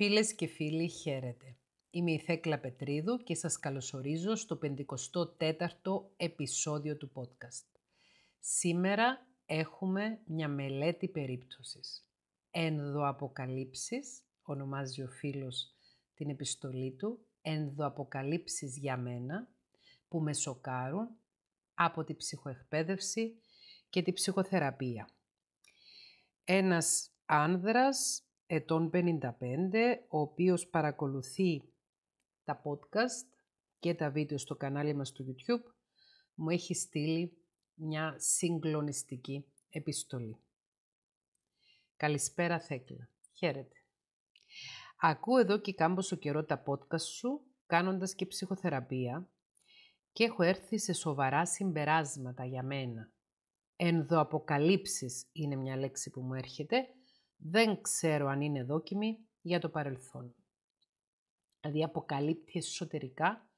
Φίλες και φίλοι, χαίρετε. Είμαι η Θέκλα Πετρίδου και σας καλωσορίζω στο 54ο επεισόδιο του podcast. Σήμερα έχουμε μια μελέτη περίπτωσης. Ενδοαποκαλύψεις, ονομάζει ο φίλος την επιστολή του, ενδοαποκαλύψεις για μένα, που με σοκάρουν από τη ψυχοεκπαίδευση και τη ψυχοθεραπεία. Ένας άνδρας ετών 55, ο οποίος παρακολουθεί τα podcast και τα βίντεο στο κανάλι μας στο YouTube, μου έχει στείλει μια συγκλονιστική επιστολή. Καλησπέρα Θέκλα. Χαίρετε. Ακούω εδώ και κάμποσο καιρό τα podcast σου, κάνοντας και ψυχοθεραπεία και έχω έρθει σε σοβαρά συμπεράσματα για μένα. Ενδοαποκαλύψεις είναι μια λέξη που μου έρχεται δεν ξέρω αν είναι δόκιμη για το παρελθόν. Δηλαδή αποκαλύπτει εσωτερικά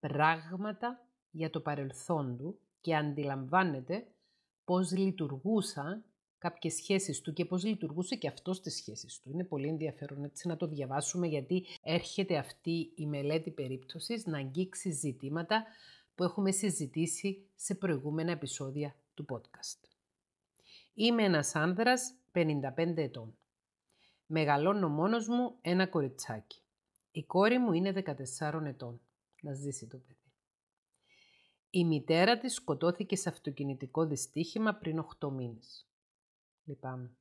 πράγματα για το παρελθόν του και αντιλαμβάνεται πώς λειτουργούσαν κάποιες σχέσεις του και πώς λειτουργούσε και αυτός στις σχέσεις του. Είναι πολύ ενδιαφέρον έτσι να το διαβάσουμε γιατί έρχεται αυτή η μελέτη περίπτωσης να αγγίξει ζητήματα που έχουμε συζητήσει σε προηγούμενα επεισόδια του podcast. Είμαι ένας άνδρας 55 ετών. Μεγαλώνω μόνος μου ένα κοριτσάκι. Η κόρη μου είναι 14 ετών. Να ζήσει το παιδί. Η μητέρα της σκοτώθηκε σε αυτοκινητικό δυστύχημα πριν 8 μήνες. Λυπάμαι.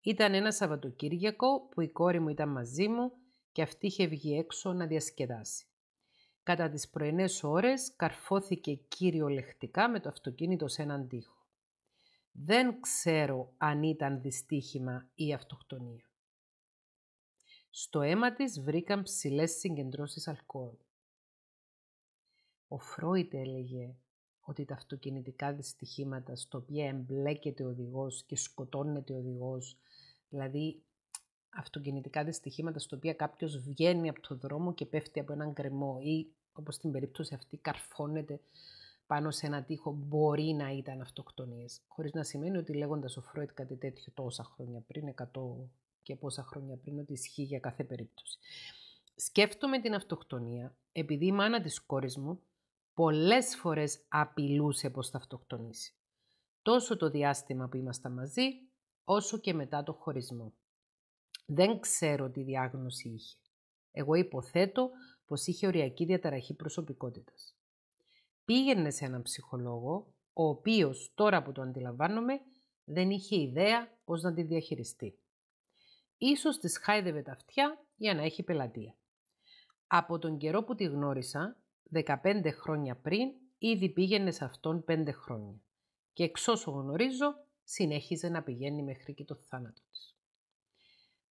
Ήταν ένα Σαββατοκύριακο που η κόρη μου ήταν μαζί μου και αυτή είχε βγει έξω να διασκεδάσει. Κατά τις πρωινές ώρες καρφώθηκε κυριολεκτικά με το αυτοκίνητο σε έναν τοίχο. Δεν ξέρω αν ήταν δυστύχημα ή αυτοκτονία. Στο αίμα της βρήκαν ψηλές συγκεντρώσεις αλκοόλ. Ο Φρόιτ έλεγε ότι τα αυτοκινητικά δυστυχήματα στο οποία εμπλέκεται ο οδηγός και σκοτώνεται ο οδηγός, δηλαδή αυτοκινητικά δυστυχήματα στο οποία κάποιος βγαίνει από το δρόμο και πέφτει από έναν κρεμό ή όπως στην περίπτωση αυτή καρφώνεται πάνω σε ένα τείχο μπορεί να ήταν αυτοκτονίες. χωρίς να σημαίνει ότι λέγοντας ο Φρόιτ κάτι τέτοιο τόσα χρόνια πριν, 100 και πόσα χρόνια πριν, ότι ισχύει για κάθε περίπτωση. Σκέφτομαι την αυτοκτονία, επειδή η μάνα της κόρης μου πολλές φορές απειλούσε πως θα αυτοκτονήσει. Τόσο το διάστημα που ήμασταν μαζί, όσο και μετά το χωρισμό. Δεν ξέρω τι διάγνωση είχε. Εγώ υποθέτω πως είχε οριακή διαταραχή προσωπικότητας πήγαινε σε έναν ψυχολόγο, ο οποίος τώρα που το αντιλαμβάνομαι δεν είχε ιδέα πώς να τη διαχειριστεί. Ίσως της χάιδευε τα αυτιά για να έχει πελατεία. Από τον καιρό που τη γνώρισα, 15 χρόνια πριν, ήδη πήγαινε σε αυτόν 5 χρόνια. Και εξ όσο γνωρίζω, συνέχιζε να πηγαίνει μέχρι και το θάνατο της.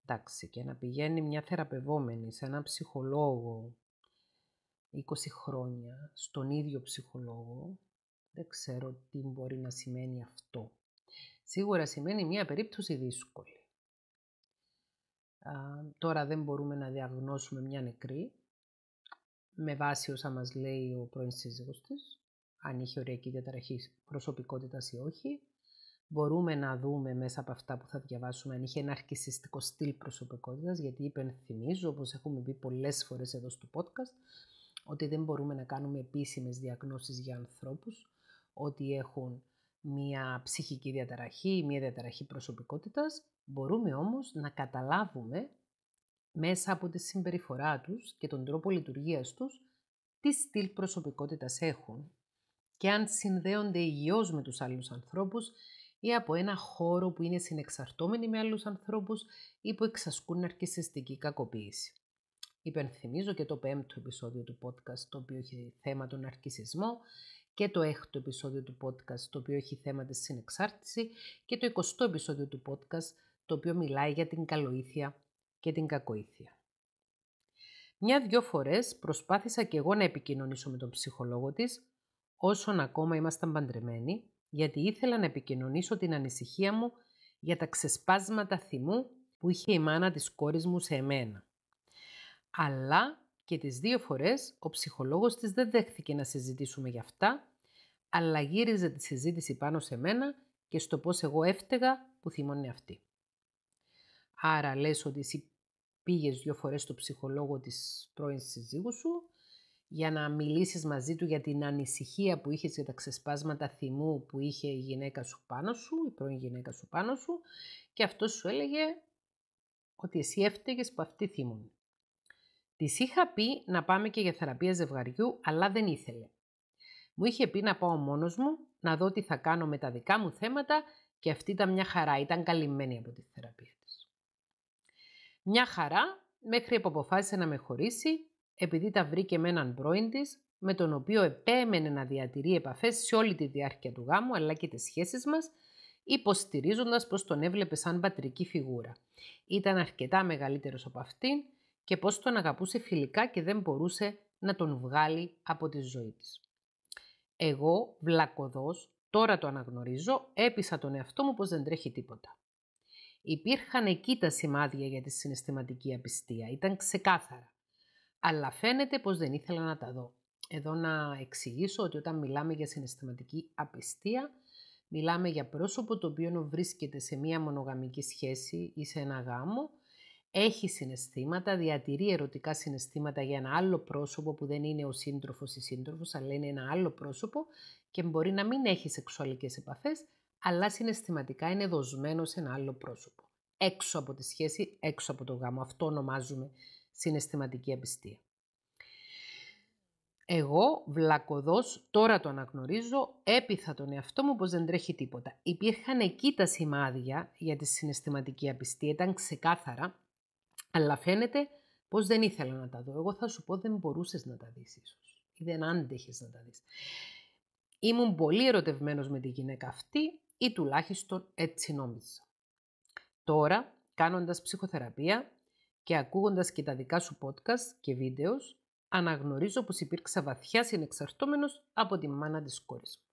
Εντάξει, και να πηγαίνει μια θεραπευόμενη σε έναν ψυχολόγο 20 χρόνια στον ίδιο ψυχολόγο, δεν ξέρω τι μπορεί να σημαίνει αυτό. Σίγουρα σημαίνει μια περίπτωση δύσκολη. Α, τώρα δεν μπορούμε να διαγνώσουμε μια νεκρή, με βάση όσα μας λέει ο πρώην σύζυγος της, αν είχε οριακή διαταραχή προσωπικότητας ή όχι. Μπορούμε να δούμε μέσα από αυτά που θα διαβάσουμε αν είχε ένα στυλ προσωπικότητας, γιατί υπενθυμίζω, όπως έχουμε πει πολλές φορές εδώ στο podcast, ότι δεν μπορούμε να κάνουμε επίσημες διαγνώσεις για ανθρώπους, ότι έχουν μία ψυχική διαταραχή, ή μία διαταραχή προσωπικότητας, μπορούμε όμως να καταλάβουμε μέσα από τη συμπεριφορά τους και τον τρόπο λειτουργίας τους τι στυλ προσωπικότητας έχουν και αν συνδέονται υγιώς με τους άλλους ανθρώπους ή από ένα χώρο που είναι συνεξαρτώμενοι με άλλους ανθρώπους ή που εξασκούν αρκεσιστική κακοποίηση. Υπενθυμίζω και το πέμπτο επεισόδιο του podcast, το οποίο έχει θέμα τον αρκισισμό, και το έκτο επεισόδιο του podcast, το οποίο έχει θέμα τη συνεξάρτηση, και το εικοστό επεισόδιο του podcast, το οποίο μιλάει για την καλοήθεια και την κακοήθεια. Μια-δυο φορές προσπάθησα και εγώ να επικοινωνήσω με τον ψυχολόγο της, όσον ακόμα ήμασταν παντρεμένοι, γιατί ήθελα να επικοινωνήσω την ανησυχία μου για τα ξεσπάσματα θυμού που είχε η μάνα της κόρης μου σε εμένα αλλά και τις δύο φορές ο ψυχολόγος της δεν δέχθηκε να συζητήσουμε για αυτά, αλλά γύριζε τη συζήτηση πάνω σε μένα και στο πώς εγώ έφταιγα που θυμώνει αυτή. Άρα λες ότι εσύ πήγες δύο φορές στο ψυχολόγο της πρώην συζύγου σου για να μιλήσεις μαζί του για την ανησυχία που είχες για τα ξεσπάσματα θυμού που είχε η γυναίκα σου πάνω σου, η πρώην γυναίκα σου πάνω σου και αυτός σου έλεγε ότι εσύ έφταιγες που αυτή θυμώνει. Της είχα πει να πάμε και για θεραπεία ζευγαριού, αλλά δεν ήθελε. Μου είχε πει να πάω μόνος μου, να δω τι θα κάνω με τα δικά μου θέματα και αυτή ήταν μια χαρά, ήταν καλυμμένη από τη θεραπεία της. Μια χαρά μέχρι που αποφάσισε να με χωρίσει επειδή τα βρήκε με έναν πρώην της, με τον οποίο επέμενε να διατηρεί επαφές σε όλη τη διάρκεια του γάμου αλλά και τις σχέσεις μας, υποστηρίζοντας πως τον έβλεπε σαν πατρική φιγούρα. Ήταν αρκετά μεγαλύτερος από αυτήν και πώς τον αγαπούσε φιλικά και δεν μπορούσε να τον βγάλει από τη ζωή της. Εγώ, βλακοδός, τώρα το αναγνωρίζω, έπεισα τον εαυτό μου πως δεν τρέχει τίποτα. Υπήρχαν εκεί τα σημάδια για τη συναισθηματική απιστία, ήταν ξεκάθαρα. Αλλά φαίνεται πως δεν ήθελα να τα δω. Εδώ να εξηγήσω ότι όταν μιλάμε για συναισθηματική απιστία, μιλάμε για πρόσωπο το οποίο βρίσκεται σε μία μονογαμική σχέση ή σε ένα γάμο έχει συναισθήματα, διατηρεί ερωτικά συναισθήματα για ένα άλλο πρόσωπο που δεν είναι ο σύντροφος ή σύντροφος, αλλά είναι ένα άλλο πρόσωπο και μπορεί να μην έχει σεξουαλικές επαφές, αλλά συναισθηματικά είναι δοσμένο σε ένα άλλο πρόσωπο. Έξω από τη σχέση, έξω από το γάμο. Αυτό ονομάζουμε συναισθηματική απιστία. Εγώ, βλακοδό, τώρα το αναγνωρίζω, έπειθα τον εαυτό μου πως δεν τρέχει τίποτα. Υπήρχαν εκεί τα σημάδια για τη συναισθηματική απιστία, ήταν ξεκάθαρα, αλλά φαίνεται πως δεν ήθελα να τα δω. Εγώ θα σου πω δεν μπορούσες να τα δεις ίσως ή δεν άντεχες να τα δεις. Ήμουν πολύ ερωτευμένος με τη γυναίκα αυτή ή τουλάχιστον έτσι νόμιζα. Τώρα, κάνοντας ψυχοθεραπεία και ακούγοντας και τα δικά σου podcast και βίντεος, αναγνωρίζω πως υπήρξα βαθιά συνεξαρτώμενος από τη μάνα της κόρης μου.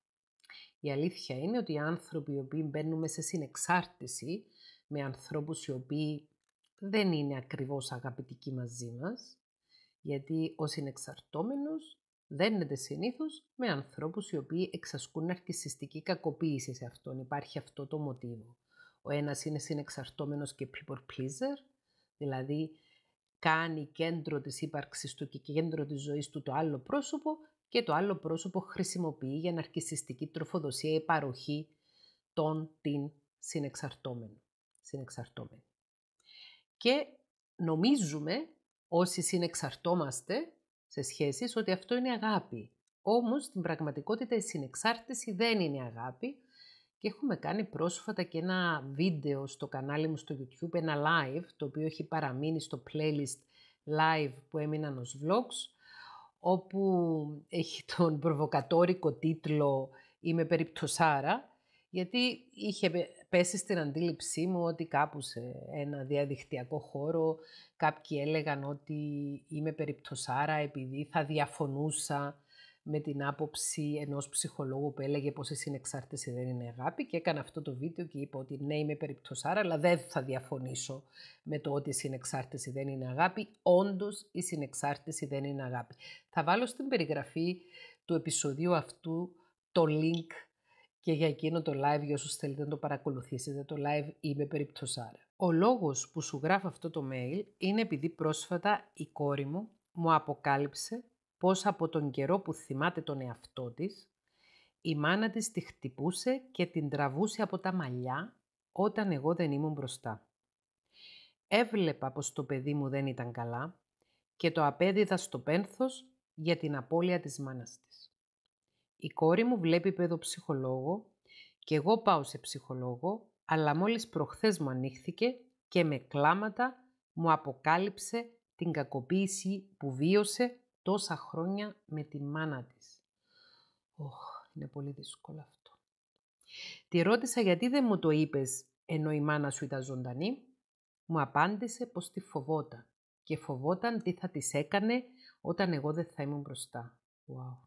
Η αλήθεια είναι ότι οι άνθρωποι οι οποίοι μπαίνουμε σε συνεξάρτηση με ανθρώπους οι οποίοι δεν είναι ακριβώς αγαπητική μαζί μας, γιατί ο συνεξαρτώμενος δένεται συνήθως με ανθρώπους οι οποίοι εξασκούν αρκισιστική κακοποίηση σε αυτόν. Υπάρχει αυτό το μοτίβο. Ο ένας είναι συνεξαρτώμενος και people pleaser, δηλαδή κάνει κέντρο της ύπαρξης του και κέντρο της ζωής του το άλλο πρόσωπο και το άλλο πρόσωπο χρησιμοποιεί για ναρκισιστική τροφοδοσία η παροχή των την και νομίζουμε όσοι συνεξαρτόμαστε σε σχέσεις ότι αυτό είναι αγάπη. Όμως στην πραγματικότητα η συνεξάρτηση δεν είναι αγάπη και έχουμε κάνει πρόσφατα και ένα βίντεο στο κανάλι μου στο YouTube, ένα live, το οποίο έχει παραμείνει στο playlist live που έμειναν ως vlogs, όπου έχει τον προβοκατόρικο τίτλο «Είμαι περιπτωσάρα», γιατί είχε πέσει στην αντίληψή μου ότι κάπου σε ένα διαδικτυακό χώρο κάποιοι έλεγαν ότι είμαι περιπτωσάρα επειδή θα διαφωνούσα με την άποψη ενός ψυχολόγου που έλεγε πως η συνεξάρτηση δεν είναι αγάπη και έκανα αυτό το βίντεο και είπα ότι ναι είμαι περιπτωσάρα αλλά δεν θα διαφωνήσω με το ότι η συνεξάρτηση δεν είναι αγάπη. Όντως η συνεξάρτηση δεν είναι αγάπη. Θα βάλω στην περιγραφή του επεισοδίου αυτού το link και για εκείνο το live για όσους θέλετε να το παρακολουθήσετε, το live είμαι περιπτωσάρα. Ο λόγος που σου γράφω αυτό το mail είναι επειδή πρόσφατα η κόρη μου μου αποκάλυψε πως από τον καιρό που θυμάται τον εαυτό της, η μάνα της τη χτυπούσε και την τραβούσε από τα μαλλιά όταν εγώ δεν ήμουν μπροστά. Έβλεπα πως το παιδί μου δεν ήταν καλά και το απέδιδα στο πένθος για την απώλεια της μάνας της. Η κόρη μου βλέπει παιδοψυχολόγο και εγώ πάω σε ψυχολόγο, αλλά μόλις προχθές μου ανοίχθηκε και με κλάματα μου αποκάλυψε την κακοποίηση που βίωσε τόσα χρόνια με τη μάνα της. Ωχ, είναι πολύ δύσκολο αυτό. Τη ρώτησα γιατί δεν μου το είπες ενώ η μάνα σου ήταν ζωντανή. Μου απάντησε πως τη φοβόταν και φοβόταν τι θα της έκανε όταν εγώ δεν θα ήμουν μπροστά. Wow.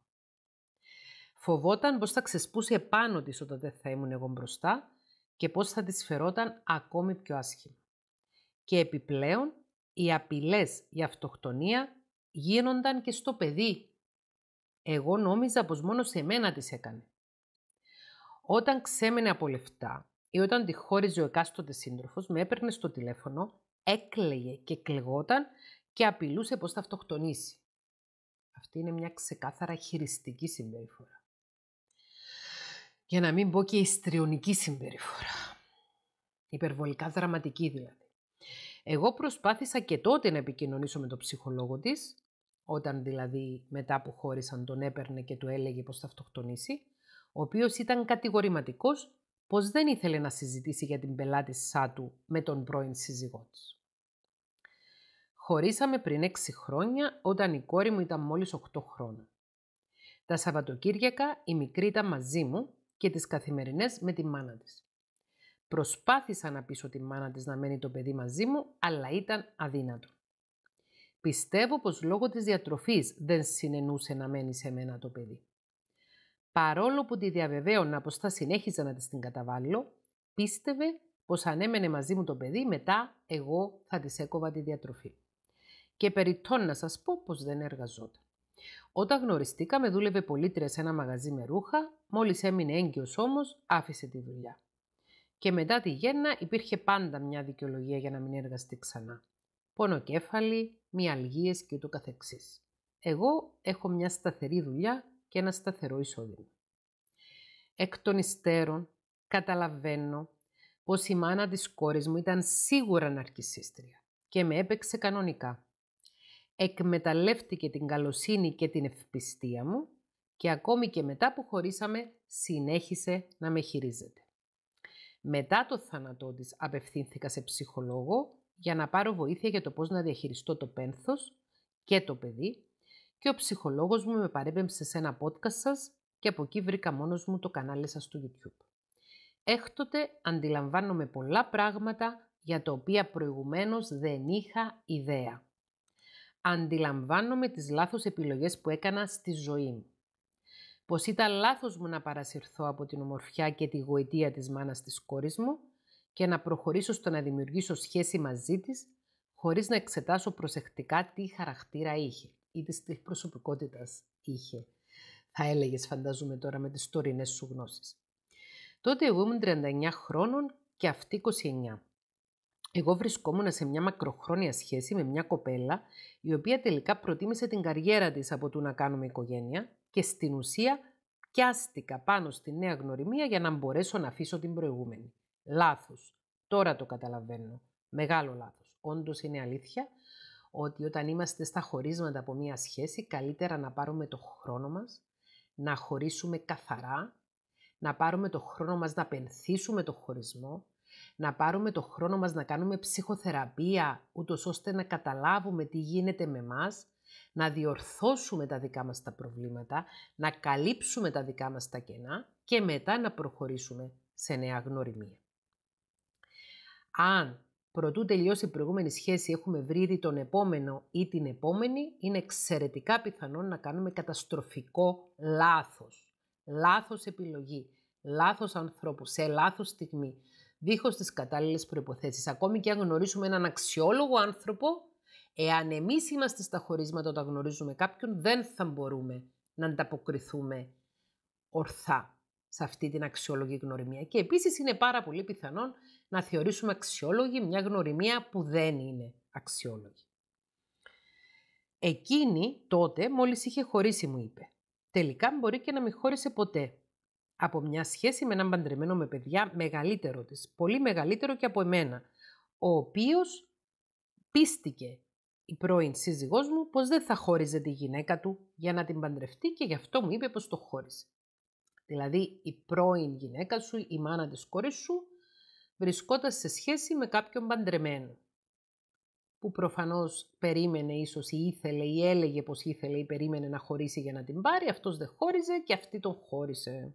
Φοβόταν πως θα ξεσπούσε επάνω της όταν δεν θα ήμουν εγώ μπροστά και πως θα της φερόταν ακόμη πιο άσχημα. Και επιπλέον, οι απειλές για αυτοκτονία γίνονταν και στο παιδί. Εγώ νόμιζα πως μόνο σε μένα τις έκανε. Όταν ξέμενε από λεφτά ή όταν τη χώριζε ο εκάστοτε σύντροφος, με έπαιρνε στο τηλέφωνο, έκλαιγε και κλεγόταν και απειλούσε πως θα αυτοκτονήσει. Αυτή είναι μια ξεκάθαρα χειριστική συμπεριφορά. Για να μην πω και ιστριονική συμπεριφορά. Υπερβολικά δραματική δηλαδή. Εγώ προσπάθησα και τότε να επικοινωνήσω με τον ψυχολόγο της, όταν δηλαδή μετά που χώρισαν τον έπαιρνε και του έλεγε πως θα αυτοκτονήσει, ο οποίος ήταν κατηγορηματικός πως δεν ήθελε να συζητήσει για την πελάτη του με τον πρώην σύζυγό της. Χωρίσαμε πριν 6 χρόνια όταν η κόρη μου ήταν μόλις 8 χρόνια. Τα Σαββατοκύριακα η μικρή ήταν μαζί μου και τις καθημερινές με τη μάνα της. Προσπάθησα να πείσω τη μάνα της να μένει το παιδί μαζί μου, αλλά ήταν αδύνατο. Πιστεύω πως λόγω της διατροφής δεν συνενούσε να μένει σε μένα το παιδί. Παρόλο που τη διαβεβαίωνα πως θα συνέχιζα να της την καταβάλω, πίστευε πως αν έμενε μαζί μου το παιδί, μετά εγώ θα της έκοβα τη διατροφή. Και περιττών να σας πω πως δεν εργαζόταν. Όταν γνωριστήκαμε, δούλευε πολίτρια σε ένα μαγαζί με ρούχα, μόλις έμεινε έγκυος όμως, άφησε τη δουλειά. Και μετά τη γέννα υπήρχε πάντα μια δικαιολογία για να μην εργαστεί ξανά. Πονοκέφαλη, μυαλγίες και το καθεξής. Εγώ έχω μια σταθερή δουλειά και ένα σταθερό εισόδημα. Εκ των υστέρων καταλαβαίνω πως η μάνα της κόρης μου ήταν σίγουρα ναρκισίστρια και με έπαιξε κανονικά εκμεταλλεύτηκε την καλοσύνη και την ευπιστία μου και ακόμη και μετά που χωρίσαμε συνέχισε να με χειρίζεται. Μετά το θάνατό της απευθύνθηκα σε ψυχολόγο για να πάρω βοήθεια για το πώς να διαχειριστώ το πένθος και το παιδί και ο ψυχολόγος μου με παρέπεμψε σε ένα podcast σας και από εκεί βρήκα μόνος μου το κανάλι σας στο YouTube. Έχτοτε, αντιλαμβάνομαι πολλά πράγματα για τα οποία προηγουμένως δεν είχα ιδέα. Αντιλαμβάνομαι τις λάθος επιλογές που έκανα στη ζωή μου. Πως ήταν λάθος μου να παρασυρθώ από την ομορφιά και τη γοητεία της μάνας της κόρης μου και να προχωρήσω στο να δημιουργήσω σχέση μαζί της χωρίς να εξετάσω προσεκτικά τι χαρακτήρα είχε ή τις προσωπικότητας είχε. Θα έλεγες φαντάζομαι τώρα με τις τωρινές σου γνώσεις. Τότε εγώ ήμουν 39 χρόνων και αυτή 29. Εγώ βρισκόμουν σε μια μακροχρόνια σχέση με μια κοπέλα, η οποία τελικά προτίμησε την καριέρα της από το να κάνουμε οικογένεια και στην ουσία πιάστηκα πάνω στη νέα γνωριμία για να μπορέσω να αφήσω την προηγούμενη. Λάθος. Τώρα το καταλαβαίνω. Μεγάλο λάθος. Όντως είναι αλήθεια ότι όταν είμαστε στα χωρίσματα από μία σχέση, καλύτερα να πάρουμε το χρόνο μας, να χωρίσουμε καθαρά, να πάρουμε το χρόνο μας να πενθήσουμε το χωρισμό, να πάρουμε το χρόνο μας να κάνουμε ψυχοθεραπεία, ούτως ώστε να καταλάβουμε τι γίνεται με μας, να διορθώσουμε τα δικά μας τα προβλήματα, να καλύψουμε τα δικά μας τα κενά και μετά να προχωρήσουμε σε νέα γνωριμία. Αν προτού τελειώσει η προηγούμενη σχέση έχουμε βρει τον επόμενο ή την επόμενη, είναι εξαιρετικά πιθανό να κάνουμε καταστροφικό λάθος. Λάθος επιλογή, λάθος ανθρώπου, σε λάθος στιγμή, δίχως τις κατάλληλες προϋποθέσεις. Ακόμη και αν γνωρίσουμε έναν αξιόλογο άνθρωπο, εάν εμείς είμαστε στα χωρίσματα όταν γνωρίζουμε κάποιον, δεν θα μπορούμε να ανταποκριθούμε ορθά σε αυτή την αξιόλογη γνωριμία. Και επίσης είναι πάρα πολύ πιθανόν να θεωρήσουμε αξιόλογη μια γνωριμία που δεν είναι αξιόλογη. Εκείνη τότε μόλις είχε χωρίσει μου είπε. Τελικά μπορεί και να μην χώρισε ποτέ από μια σχέση με έναν παντρεμένο με παιδιά μεγαλύτερο της, πολύ μεγαλύτερο και από εμένα, ο οποίος πίστηκε η πρώην σύζυγός μου πως δεν θα χώριζε τη γυναίκα του για να την παντρευτεί και γι' αυτό μου είπε πως το χώρισε. Δηλαδή η πρώην γυναίκα σου, η μάνα της κόρης σου, βρισκόταν σε σχέση με κάποιον παντρεμένο που προφανώς περίμενε ίσως ή ήθελε ή έλεγε πως ήθελε ή περίμενε να χωρίσει για να την πάρει, αυτός δεν χώριζε και αυτή τον χώρισε.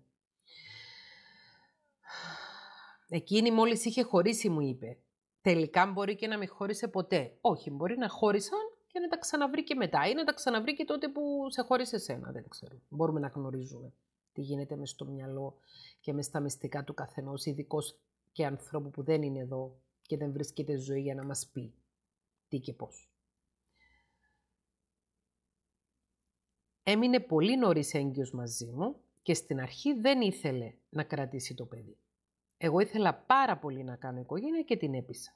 Εκείνη μόλις είχε χωρίσει μου είπε. Τελικά μπορεί και να με χώρισε ποτέ. Όχι, μπορεί να χώρισαν και να τα ξαναβρει και μετά ή να τα ξαναβρει και τότε που σε χώρισε εσένα. Δεν ξέρω. Μπορούμε να γνωρίζουμε τι γίνεται μες στο μυαλό και μες στα μυστικά του καθενός, ειδικό και ανθρώπου που δεν είναι εδώ και δεν βρίσκεται ζωή για να μας πει τι και πώς. Έμεινε πολύ νωρίς έγκυος μαζί μου και στην αρχή δεν ήθελε να κρατήσει το παιδί. Εγώ ήθελα πάρα πολύ να κάνω οικογένεια και την έπεισα.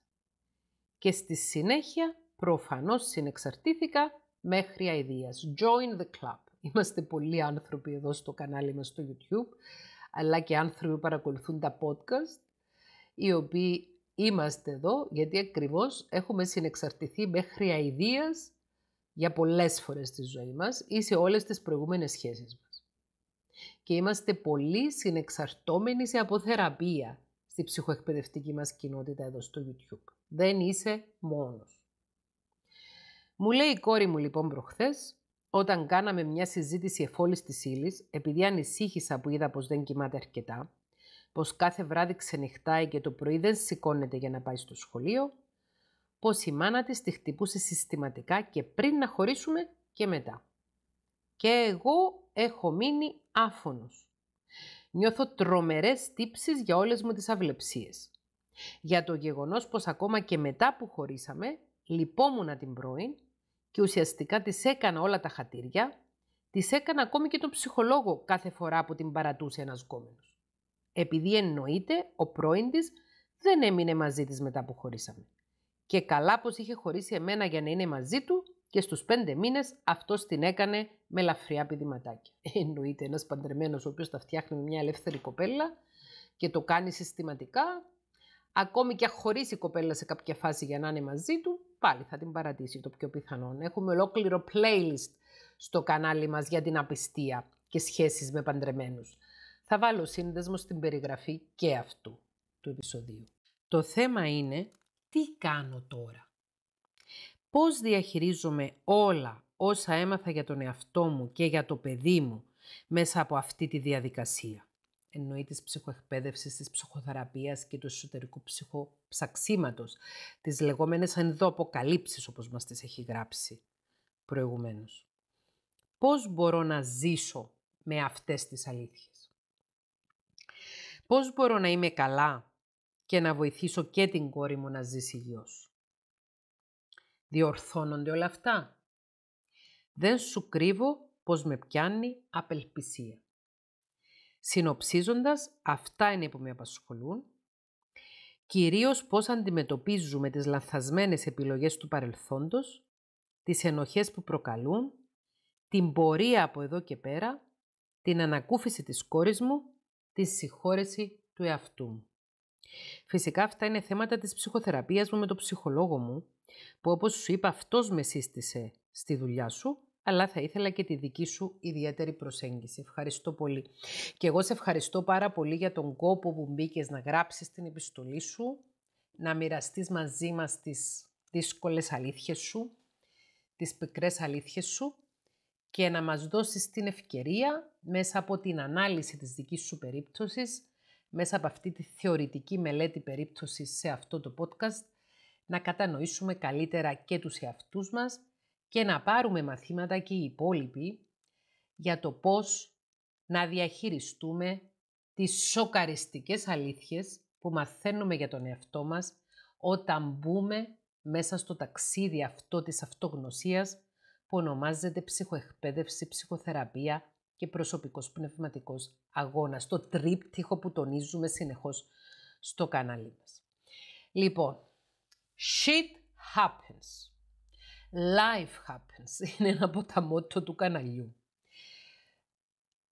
Και στη συνέχεια προφανώς συνεξαρτήθηκα μέχρι αηδίας. Join the club. Είμαστε πολλοί άνθρωποι εδώ στο κανάλι μας στο YouTube, αλλά και άνθρωποι που παρακολουθούν τα podcast, οι οποίοι είμαστε εδώ γιατί ακριβώς έχουμε συνεξαρτηθεί μέχρι αηδίας για πολλές φορές στη ζωή μας ή σε όλες τις προηγούμενες σχέσεις μας και είμαστε πολύ συνεξαρτώμενοι σε αποθεραπεία στη ψυχοεκπαιδευτική μας κοινότητα εδώ στο YouTube. Δεν είσαι μόνος. Μου λέει η κόρη μου λοιπόν προχθές, όταν κάναμε μια συζήτηση εφόλης της ύλης, επειδή ανησύχησα που είδα πως δεν κοιμάται αρκετά, πως κάθε βράδυ ξενυχτάει και το πρωί δεν σηκώνεται για να πάει στο σχολείο, πως η μάνα της τη χτυπούσε συστηματικά και πριν να χωρίσουμε και μετά και εγώ έχω μείνει άφωνος. Νιώθω τρομερές τύψεις για όλες μου τις αυλεψίες. Για το γεγονός πως ακόμα και μετά που χωρίσαμε, λυπόμουν την πρώην και ουσιαστικά της έκανα όλα τα χατήρια, της έκανα ακόμη και τον ψυχολόγο κάθε φορά που την παρατούσε ένας γκόμενος. Επειδή εννοείται, ο πρώην της δεν έμεινε μαζί της μετά που χωρίσαμε. Και καλά πως είχε χωρίσει εμένα για να είναι μαζί του και στους πέντε μήνες αυτός την έκανε με λαφριά πηδηματάκια. Εννοείται ένας παντρεμένος ο οποίος τα φτιάχνει με μια ελεύθερη κοπέλα και το κάνει συστηματικά, ακόμη και χωρίσει η κοπέλα σε κάποια φάση για να είναι μαζί του, πάλι θα την παρατήσει το πιο πιθανόν. Έχουμε ολόκληρο playlist στο κανάλι μας για την απιστία και σχέσεις με παντρεμένους. Θα βάλω σύνδεσμο στην περιγραφή και αυτού του επεισοδίου. Το θέμα είναι τι κάνω τώρα πώς διαχειρίζομαι όλα όσα έμαθα για τον εαυτό μου και για το παιδί μου μέσα από αυτή τη διαδικασία. Εννοεί της ψυχοεκπαίδευσης, της ψυχοθεραπείας και του εσωτερικού ψυχοψαξίματος, τις λεγόμενες ενδοαποκαλύψεις όπως μας τις έχει γράψει προηγουμένως. Πώς μπορώ να ζήσω με αυτές τις αλήθειες. Πώς μπορώ να είμαι καλά και να βοηθήσω και την κόρη μου να ζήσει γιος. Διορθώνονται όλα αυτά. Δεν σου κρύβω πως με πιάνει απελπισία. Συνοψίζοντας, αυτά είναι που με απασχολούν. Κυρίως πώς αντιμετωπίζουμε τις λανθασμένες επιλογές του παρελθόντος, τις ενοχές που προκαλούν, την πορεία από εδώ και πέρα, την ανακούφιση της κόρης μου, τη συγχώρεση του εαυτού μου. Φυσικά αυτά είναι θέματα της ψυχοθεραπείας μου με τον ψυχολόγο μου, που όπως σου είπα αυτός με σύστησε στη δουλειά σου, αλλά θα ήθελα και τη δική σου ιδιαίτερη προσέγγιση. Ευχαριστώ πολύ. Και εγώ σε ευχαριστώ πάρα πολύ για τον κόπο που μπήκες να γράψεις την επιστολή σου, να μοιραστείς μαζί μας τις δύσκολες αλήθειες σου, τις πικρές αλήθειες σου και να μας δώσεις την ευκαιρία μέσα από την ανάλυση της δικής σου περίπτωσης, μέσα από αυτή τη θεωρητική μελέτη περίπτωσης σε αυτό το podcast, να κατανοήσουμε καλύτερα και τους εαυτούς μας και να πάρουμε μαθήματα και οι υπόλοιποι για το πώς να διαχειριστούμε τις σοκαριστικές αλήθειες που μαθαίνουμε για τον εαυτό μας όταν μπούμε μέσα στο ταξίδι αυτό της αυτογνωσίας που ονομάζεται ψυχοεκπαίδευση, ψυχοθεραπεία και προσωπικός πνευματικός αγώνας. Το τρίπτυχο που τονίζουμε συνεχώς στο κανάλι μας. Λοιπόν, Shit happens. Life happens είναι ένα από τα μότο του καναλιού.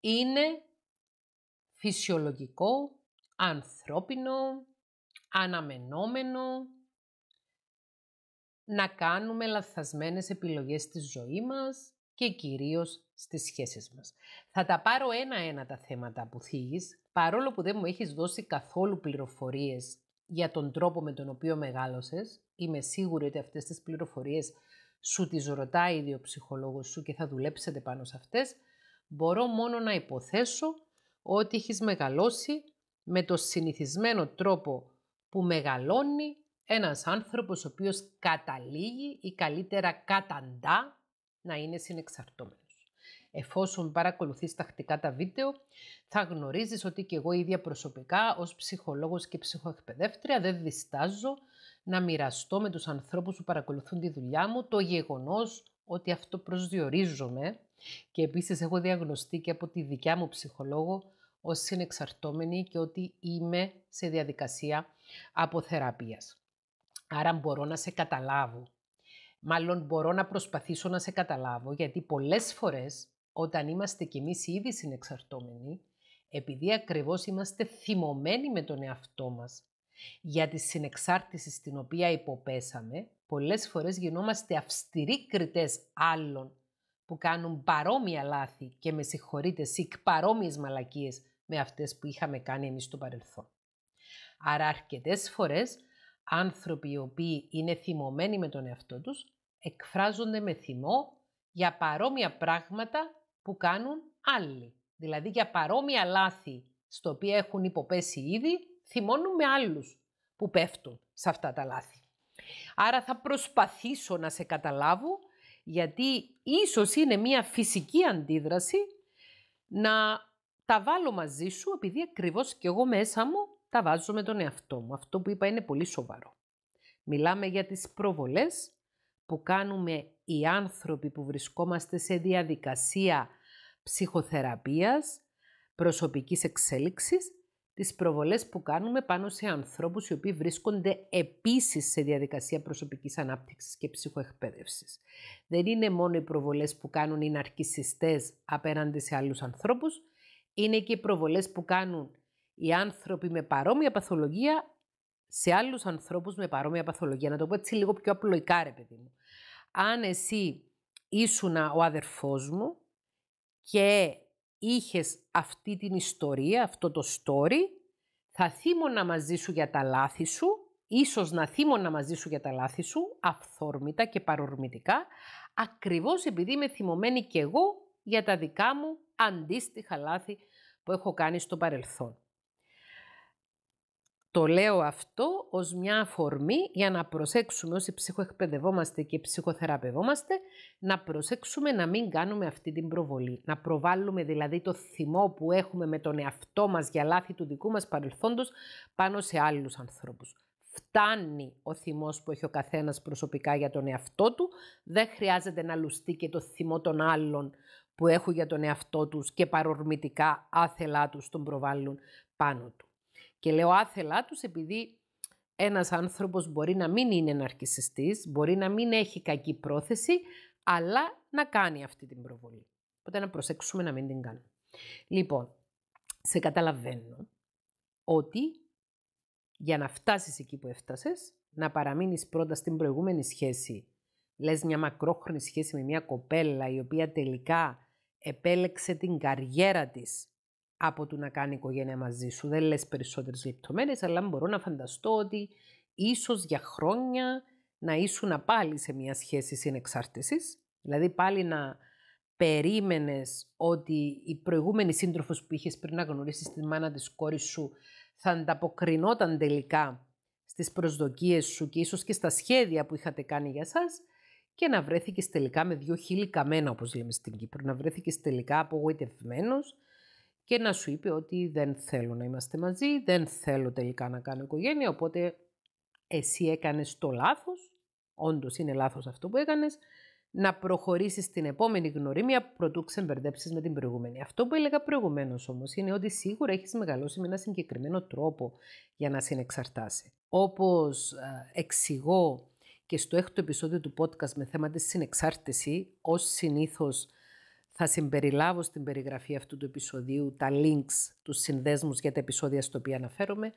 Είναι φυσιολογικό, ανθρώπινο, αναμενόμενο να κάνουμε λαθασμένες επιλογές στη ζωή μας και κυρίως στις σχέσεις μας. Θα τα πάρω ένα-ένα τα θέματα που θίγεις, παρόλο που δεν μου έχεις δώσει καθόλου πληροφορίες για τον τρόπο με τον οποίο μεγάλωσες. Είμαι σίγουρη ότι αυτές τις πληροφορίες σου τις ρωτάει ήδη ο ψυχολόγος σου και θα δουλέψετε πάνω σε αυτές. Μπορώ μόνο να υποθέσω ότι έχεις μεγαλώσει με το συνηθισμένο τρόπο που μεγαλώνει ένας άνθρωπος ο οποίος καταλήγει ή καλύτερα καταντά να είναι συνεξαρτώμενος. Εφόσον παρακολουθείς τακτικά τα βίντεο, θα γνωρίζεις ότι και εγώ ίδια προσωπικά ως ψυχολόγος και ψυχοεκπαιδεύτρια δεν διστάζω να μοιραστώ με τους ανθρώπους που παρακολουθούν τη δουλειά μου το γεγονός ότι αυτό προσδιορίζομαι και επίσης έχω διαγνωστεί και από τη δικιά μου ψυχολόγο ως συνεξαρτώμενη και ότι είμαι σε διαδικασία αποθεραπείας. Άρα μπορώ να σε καταλάβω. Μάλλον μπορώ να προσπαθήσω να σε καταλάβω, γιατί πολλές φορές όταν είμαστε κι εμείς ήδη συνεξαρτώμενοι, επειδή ακριβώς είμαστε θυμωμένοι με τον εαυτό μας για τη συνεξάρτηση στην οποία υποπέσαμε, πολλές φορές γινόμαστε αυστηροί κριτές άλλων που κάνουν παρόμοια λάθη και με συγχωρείτε, σικ παρόμοιες μαλακίες με αυτές που είχαμε κάνει εμείς στο παρελθόν. Άρα αρκετές φορές άνθρωποι οι οποίοι είναι θυμωμένοι με τον εαυτό τους εκφράζονται με θυμό για παρόμοια πράγματα που κάνουν άλλοι. Δηλαδή για παρόμοια λάθη στο οποία έχουν υποπέσει ήδη, θυμώνουμε άλλους που πέφτουν σε αυτά τα λάθη. Άρα θα προσπαθήσω να σε καταλάβω, γιατί ίσως είναι μια φυσική αντίδραση να τα βάλω μαζί σου, επειδή ακριβώς και εγώ μέσα μου τα βάζω με τον εαυτό μου. Αυτό που είπα είναι πολύ σοβαρό. Μιλάμε για τις προβολές που κάνουμε οι άνθρωποι που βρισκόμαστε σε διαδικασία ψυχοθεραπείας, προσωπικής εξέλιξης, τις προβολές που κάνουμε πάνω σε ανθρώπους οι οποίοι βρίσκονται επίσης σε διαδικασία προσωπικής ανάπτυξης και ψυχοεκπαίδευσης. Δεν είναι μόνο οι προβολές που κάνουν οι ναρκισιστές απέναντι σε άλλους ανθρώπους, είναι και οι προβολές που κάνουν οι άνθρωποι με παρόμοια παθολογία σε άλλους ανθρώπους με παρόμοια παθολογία. Να το πω έτσι λίγο πιο απλοϊκά, ρε παιδί μου. Αν εσύ ήσουν ο αδερφός μου και είχες αυτή την ιστορία, αυτό το story, θα θύμωνα μαζί σου για τα λάθη σου, ίσως να θύμωνα μαζί σου για τα λάθη σου, αυθόρμητα και παρορμητικά, ακριβώς επειδή είμαι θυμωμένη κι εγώ για τα δικά μου αντίστοιχα λάθη που έχω κάνει στο παρελθόν. Το λέω αυτό ως μια αφορμή για να προσέξουμε όσοι ψυχοεκπαιδευόμαστε και ψυχοθεραπευόμαστε, να προσέξουμε να μην κάνουμε αυτή την προβολή. Να προβάλλουμε δηλαδή το θυμό που έχουμε με τον εαυτό μας για λάθη του δικού μας παρελθόντος πάνω σε άλλους ανθρώπους. Φτάνει ο θυμός που έχει ο καθένας προσωπικά για τον εαυτό του, δεν χρειάζεται να λουστεί και το θυμό των άλλων που έχουν για τον εαυτό τους και παρορμητικά άθελά τους τον προβάλλουν πάνω του. Και λέω άθελά τους επειδή ένας άνθρωπος μπορεί να μην είναι ναρκισιστής, μπορεί να μην έχει κακή πρόθεση, αλλά να κάνει αυτή την προβολή. Οπότε να προσέξουμε να μην την κάνουμε. Λοιπόν, σε καταλαβαίνω ότι για να φτάσεις εκεί που έφτασες, να παραμείνεις πρώτα στην προηγούμενη σχέση. Λες μια μακρόχρονη σχέση με μια κοπέλα η οποία τελικά επέλεξε την καριέρα της από το να κάνει οικογένεια μαζί σου. Δεν λες περισσότερες λεπτομέρειες, αλλά μπορώ να φανταστώ ότι ίσως για χρόνια να ήσουν πάλι σε μια σχέση συνεξάρτησης, δηλαδή πάλι να περίμενες ότι η προηγούμενη σύντροφος που είχες πριν να γνωρίσεις τη μάνα της κόρης σου θα ανταποκρινόταν τελικά στις προσδοκίες σου και ίσως και στα σχέδια που είχατε κάνει για σας και να βρέθηκες τελικά με δυο χίλια καμένα όπως λέμε στην Κύπρο, να βρέθηκες τελικά απογοητευμένος, και να σου είπε ότι δεν θέλω να είμαστε μαζί, δεν θέλω τελικά να κάνω οικογένεια, οπότε εσύ έκανες το λάθος, όντως είναι λάθος αυτό που έκανες, να προχωρήσεις στην επόμενη γνωρίμια προτού ξεμπερδέψεις με την προηγούμενη. Αυτό που έλεγα προηγουμένως όμως είναι ότι σίγουρα έχεις μεγαλώσει με ένα συγκεκριμένο τρόπο για να συνεξαρτάσει. Όπως ε, εξηγώ και στο έκτο επεισόδιο του podcast με θέμα της συνεξάρτηση, ως συνήθως θα συμπεριλάβω στην περιγραφή αυτού του επεισοδίου τα links, τους συνδέσμους για τα επεισόδια στο οποία αναφέρομαι.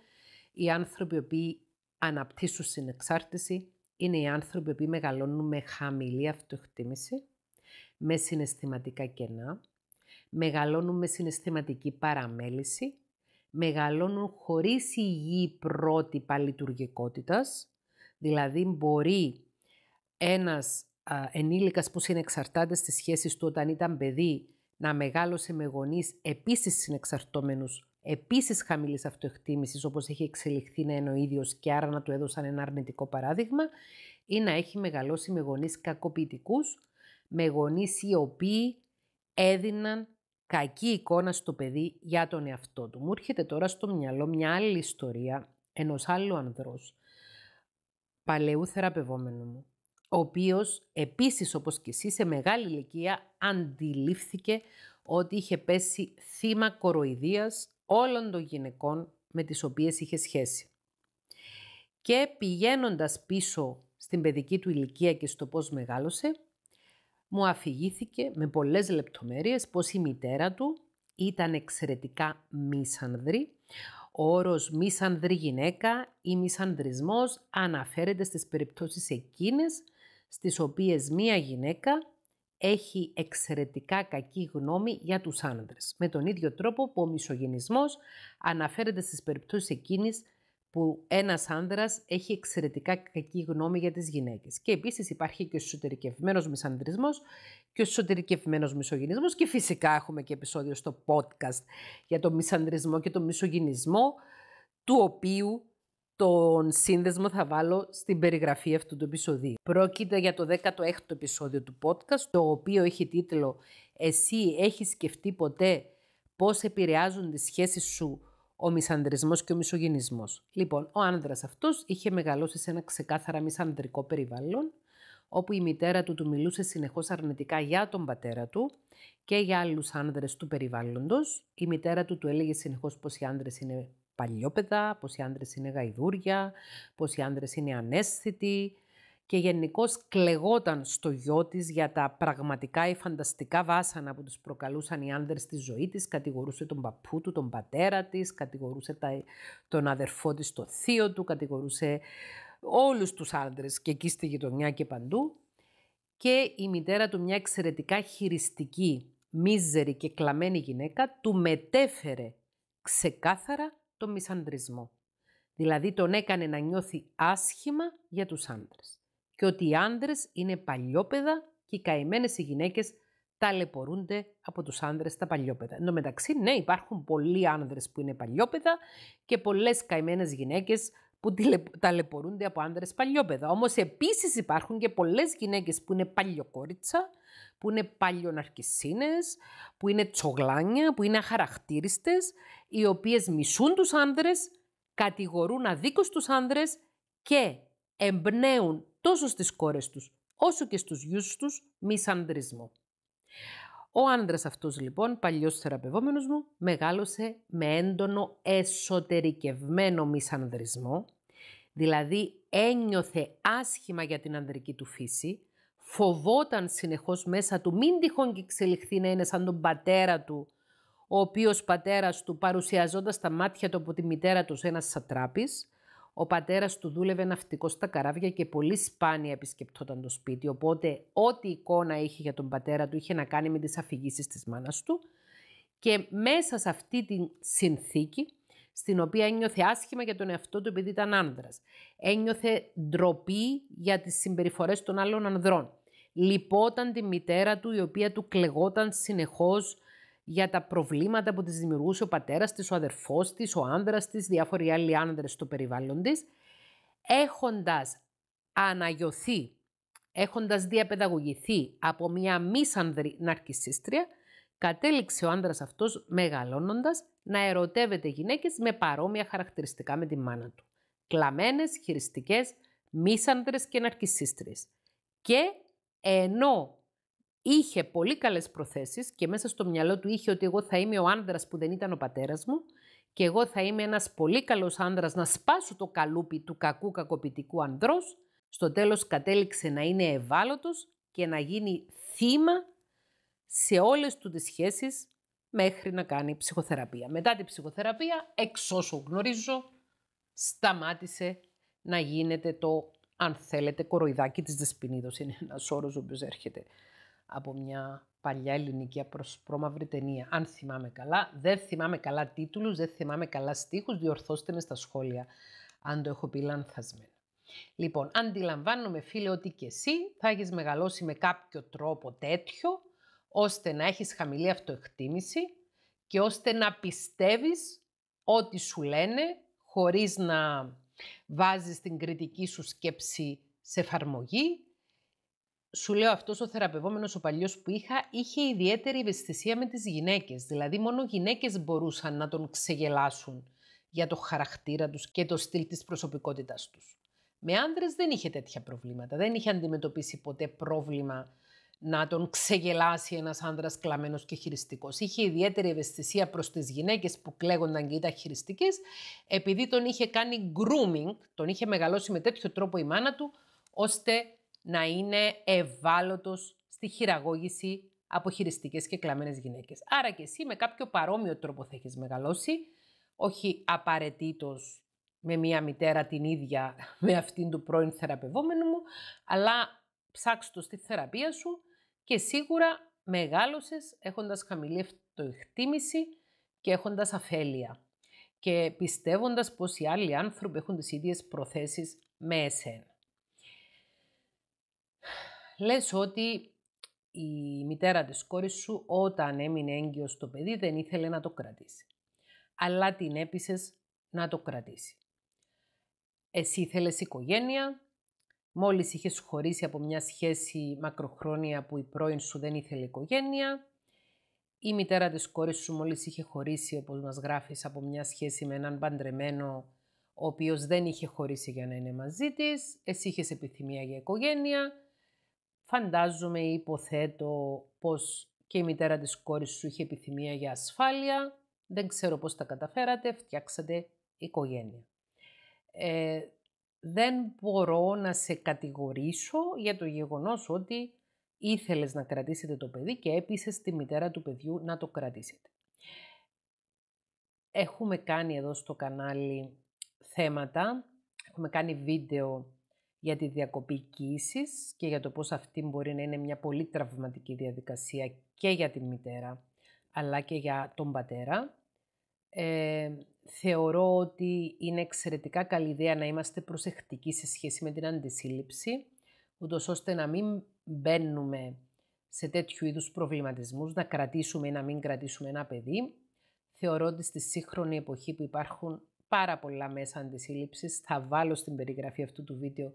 Οι άνθρωποι οποίοι αναπτύσσουν συνεξάρτηση είναι οι άνθρωποι οποίοι μεγαλώνουν με χαμηλή αυτοεκτίμηση, με συναισθηματικά κενά, μεγαλώνουν με συναισθηματική παραμέληση, μεγαλώνουν χωρίς υγιή πρότυπα λειτουργικότητας, δηλαδή μπορεί ένας ενήλικας που συνεξαρτάται στις σχέσεις του όταν ήταν παιδί να μεγάλωσε με γονείς επίσης συνεξαρτώμενους, επίσης χαμηλής αυτοεκτίμησης όπως έχει εξελιχθεί να είναι ο ίδιος και άρα να του έδωσαν ένα αρνητικό παράδειγμα ή να έχει μεγαλώσει με γονείς κακοποιητικούς, με γονείς οι οποίοι έδιναν κακή εικόνα στο παιδί για τον εαυτό του. Μου έρχεται τώρα στο μυαλό μια άλλη ιστορία ενός άλλου ανδρός, παλαιού θεραπευόμενου μου, ο οποίος επίσης όπως και εσύ σε μεγάλη ηλικία αντιλήφθηκε ότι είχε πέσει θύμα κοροϊδίας όλων των γυναικών με τις οποίες είχε σχέση. Και πηγαίνοντας πίσω στην παιδική του ηλικία και στο πώς μεγάλωσε, μου αφηγήθηκε με πολλές λεπτομέρειες πως η μητέρα του ήταν εξαιρετικά μίσανδρη. Ο όρος μίσανδρη γυναίκα ή μισανδρισμός αναφέρεται στις περιπτώσεις εκείνες στις οποίες μία γυναίκα έχει εξαιρετικά κακή γνώμη για τους άνδρες. Με τον ίδιο τρόπο που ο μισογενισμός αναφέρεται στις περιπτώσεις εκείνης που ένας άνδρας έχει εξαιρετικά κακή γνώμη για τις γυναίκες. Και επίσης υπάρχει και ο εσωτερικευμένος μισανδρισμός και ο εσωτερικευμένος μισογενισμός και φυσικά έχουμε και επεισόδιο στο podcast για το μισανδρισμό και το μισογενισμό του οποίου τον σύνδεσμο θα βάλω στην περιγραφή αυτού του επεισοδίου. Πρόκειται για το 16ο επεισόδιο του podcast, το οποίο έχει τίτλο «Εσύ έχεις σκεφτεί ποτέ πώς επηρεάζουν τις σχέσεις σου ο μισανδρισμός και ο μισογενισμός». Λοιπόν, ο άνδρας αυτός είχε μεγαλώσει σε ένα ξεκάθαρα μισανδρικό περιβάλλον, όπου η μητέρα του του μιλούσε συνεχώς αρνητικά για τον πατέρα του και για άλλους άνδρες του περιβάλλοντος. Η μητέρα του του έλεγε συνεχώς πως οι άνδρες είναι παλιόπαιδα, πως οι αντρε είναι γαϊδούρια, πως οι αντρε είναι ανέσθητοι και γενικώς κλεγόταν στο γιο της για τα πραγματικά ή φανταστικά βάσανα που τους προκαλούσαν οι άνδρες στη ζωή της, κατηγορούσε τον παππού του, τον πατέρα της, κατηγορούσε τον αδερφό της, το θείο του, κατηγορούσε όλους τους άνδρες και εκεί στη γειτονιά και παντού. Και η μητέρα του, μια εξαιρετικά χειριστική, μίζερη και κλαμμένη γυναίκα, του μετέφερε ξεκάθαρα τον μισανδρισμό. Δηλαδή τον έκανε να νιώθει άσχημα για τους άντρες και ότι οι άντρες είναι παλιόπαιδα και οι καημένες οι γυναίκες ταλαιπωρούνται από τους άντρες τα παλιόπαιδα. Εν τω μεταξύ, ναι, υπάρχουν πολλοί άνδρες που είναι παλιόπαιδα και πολλές καημένες γυναίκες που ταλαιπωρούνται από άνδρες παλιόπαιδα. Όμως επίσης υπάρχουν και πολλές γυναίκες που είναι παλιοκόριτσα που είναι παλιοναρκισίνες, που είναι τσογλάνια, που είναι αχαρακτήριστες, οι οποίες μισούν τους άνδρες, κατηγορούν αδίκως τους άνδρες και εμπνέουν τόσο στις κόρες τους όσο και στους γιους τους μισανδρισμό. Ο άντρας αυτός λοιπόν, παλιός θεραπευόμενος μου, μεγάλωσε με έντονο εσωτερικευμένο μισανδρισμό, δηλαδή ένιωθε άσχημα για την ανδρική του φύση, φοβόταν συνεχώς μέσα του μην τυχόν και εξελιχθεί να είναι σαν τον πατέρα του, ο οποίος πατέρας του παρουσιαζόταν τα μάτια του από τη μητέρα του ένας σατράπης, ο πατέρας του δούλευε ναυτικό στα καράβια και πολύ σπάνια επισκεπτόταν το σπίτι, οπότε ό,τι εικόνα είχε για τον πατέρα του είχε να κάνει με τις αφηγήσεις της μάνας του και μέσα σε αυτή τη συνθήκη, στην οποία ένιωθε άσχημα για τον εαυτό του επειδή ήταν άνδρας, ένιωθε ντροπή για τις συμπεριφορές των άλλων ανδρών λυπόταν τη μητέρα του η οποία του κλεγόταν συνεχώς για τα προβλήματα που της δημιουργούσε ο πατέρας της, ο αδερφός της, ο άνδρας της, διάφοροι άλλοι άνδρες στο περιβάλλον της, έχοντας αναγιωθεί, έχοντας διαπαιδαγωγηθεί από μια μίσανδρη ναρκισίστρια, κατέληξε ο άνδρας αυτός μεγαλώνοντας να ερωτεύεται γυναίκες με παρόμοια χαρακτηριστικά με τη μάνα του. Κλαμμένες, χειριστικές, μίσανδρες και ναρκισίστρες. Και ενώ είχε πολύ καλές προθέσεις και μέσα στο μυαλό του είχε ότι εγώ θα είμαι ο άνδρας που δεν ήταν ο πατέρας μου και εγώ θα είμαι ένας πολύ καλός άνδρας να σπάσω το καλούπι του κακού κακοποιητικού ανδρός, στο τέλος κατέληξε να είναι ευάλωτος και να γίνει θύμα σε όλες του τις σχέσεις μέχρι να κάνει ψυχοθεραπεία. Μετά την ψυχοθεραπεία, εξ όσο γνωρίζω, σταμάτησε να γίνεται το αν θέλετε, κοροϊδάκι της Δεσποινίδος. Είναι ένας όρος ο οποίος έρχεται από μια παλιά ελληνική απροσπρόμαυρη ταινία. Αν θυμάμαι καλά, δεν θυμάμαι καλά τίτλους, δεν θυμάμαι καλά στίχους, διορθώστε με στα σχόλια αν το έχω πει λανθασμένο. Λοιπόν, αντιλαμβάνομαι φίλε ότι και εσύ θα έχεις μεγαλώσει με κάποιο τρόπο τέτοιο, ώστε να έχεις χαμηλή αυτοεκτίμηση και ώστε να πιστεύεις ό,τι σου λένε χωρίς να Βάζεις την κριτική σου σκέψη σε εφαρμογή. Σου λέω αυτός ο θεραπευόμενος ο παλιός που είχα είχε ιδιαίτερη ευαισθησία με τις γυναίκες. Δηλαδή μόνο γυναίκες μπορούσαν να τον ξεγελάσουν για το χαρακτήρα τους και το στυλ της προσωπικότητας τους. Με άνδρες δεν είχε τέτοια προβλήματα. Δεν είχε αντιμετωπίσει ποτέ πρόβλημα να τον ξεγελάσει ένας άνδρας κλαμμένος και χειριστικός. Είχε ιδιαίτερη ευαισθησία προς τις γυναίκες που κλαίγονταν και ήταν χειριστικές, επειδή τον είχε κάνει grooming, τον είχε μεγαλώσει με τέτοιο τρόπο η μάνα του, ώστε να είναι ευάλωτος στη χειραγώγηση από χειριστικές και κλαμμένες γυναίκες. Άρα και εσύ με κάποιο παρόμοιο τρόπο θα έχεις μεγαλώσει, όχι απαραίτητος με μια μητέρα την ίδια με αυτήν του πρώην θεραπευόμενου μου, αλλά ψάξτε το στη θεραπεία σου και σίγουρα μεγάλωσες έχοντας χαμηλή αυτοεκτίμηση και έχοντας αφέλεια και πιστεύοντας πως οι άλλοι άνθρωποι έχουν τις ίδιες προθέσεις με εσένα. Λες ότι η μητέρα της κόρης σου όταν έμεινε έγκυος το παιδί δεν ήθελε να το κρατήσει. Αλλά την έπεισες να το κρατήσει. Εσύ ήθελες οικογένεια, Μόλις είχες χωρίσει από μια σχέση μακροχρόνια που η πρώην σου δεν ήθελε οικογένεια. Η μητέρα της κόρης σου μόλις είχε χωρίσει, όπως μας γράφεις, από μια σχέση με έναν παντρεμένο, ο οποίος δεν είχε χωρίσει για να είναι μαζί της. Εσύ είχες επιθυμία για οικογένεια. Φαντάζομαι ή υποθέτω πως και η μητέρα της κόρης σου είχε επιθυμία για ασφάλεια. Δεν ξέρω πώς τα καταφέρατε, φτιάξατε οικογένεια. Ε, δεν μπορώ να σε κατηγορήσω για το γεγονός ότι ήθελες να κρατήσετε το παιδί και έπεισες τη μητέρα του παιδιού να το κρατήσετε. Έχουμε κάνει εδώ στο κανάλι θέματα, έχουμε κάνει βίντεο για τη διακοπή κοίησης και για το πώς αυτή μπορεί να είναι μια πολύ τραυματική διαδικασία και για τη μητέρα, αλλά και για τον πατέρα. Ε, θεωρώ ότι είναι εξαιρετικά καλή ιδέα να είμαστε προσεκτικοί σε σχέση με την αντισύλληψη, ούτως ώστε να μην μπαίνουμε σε τέτοιου είδους προβληματισμούς, να κρατήσουμε ή να μην κρατήσουμε ένα παιδί. Θεωρώ ότι στη σύγχρονη εποχή που υπάρχουν πάρα πολλά μέσα αντισύλληψης, θα βάλω στην περιγραφή αυτού του βίντεο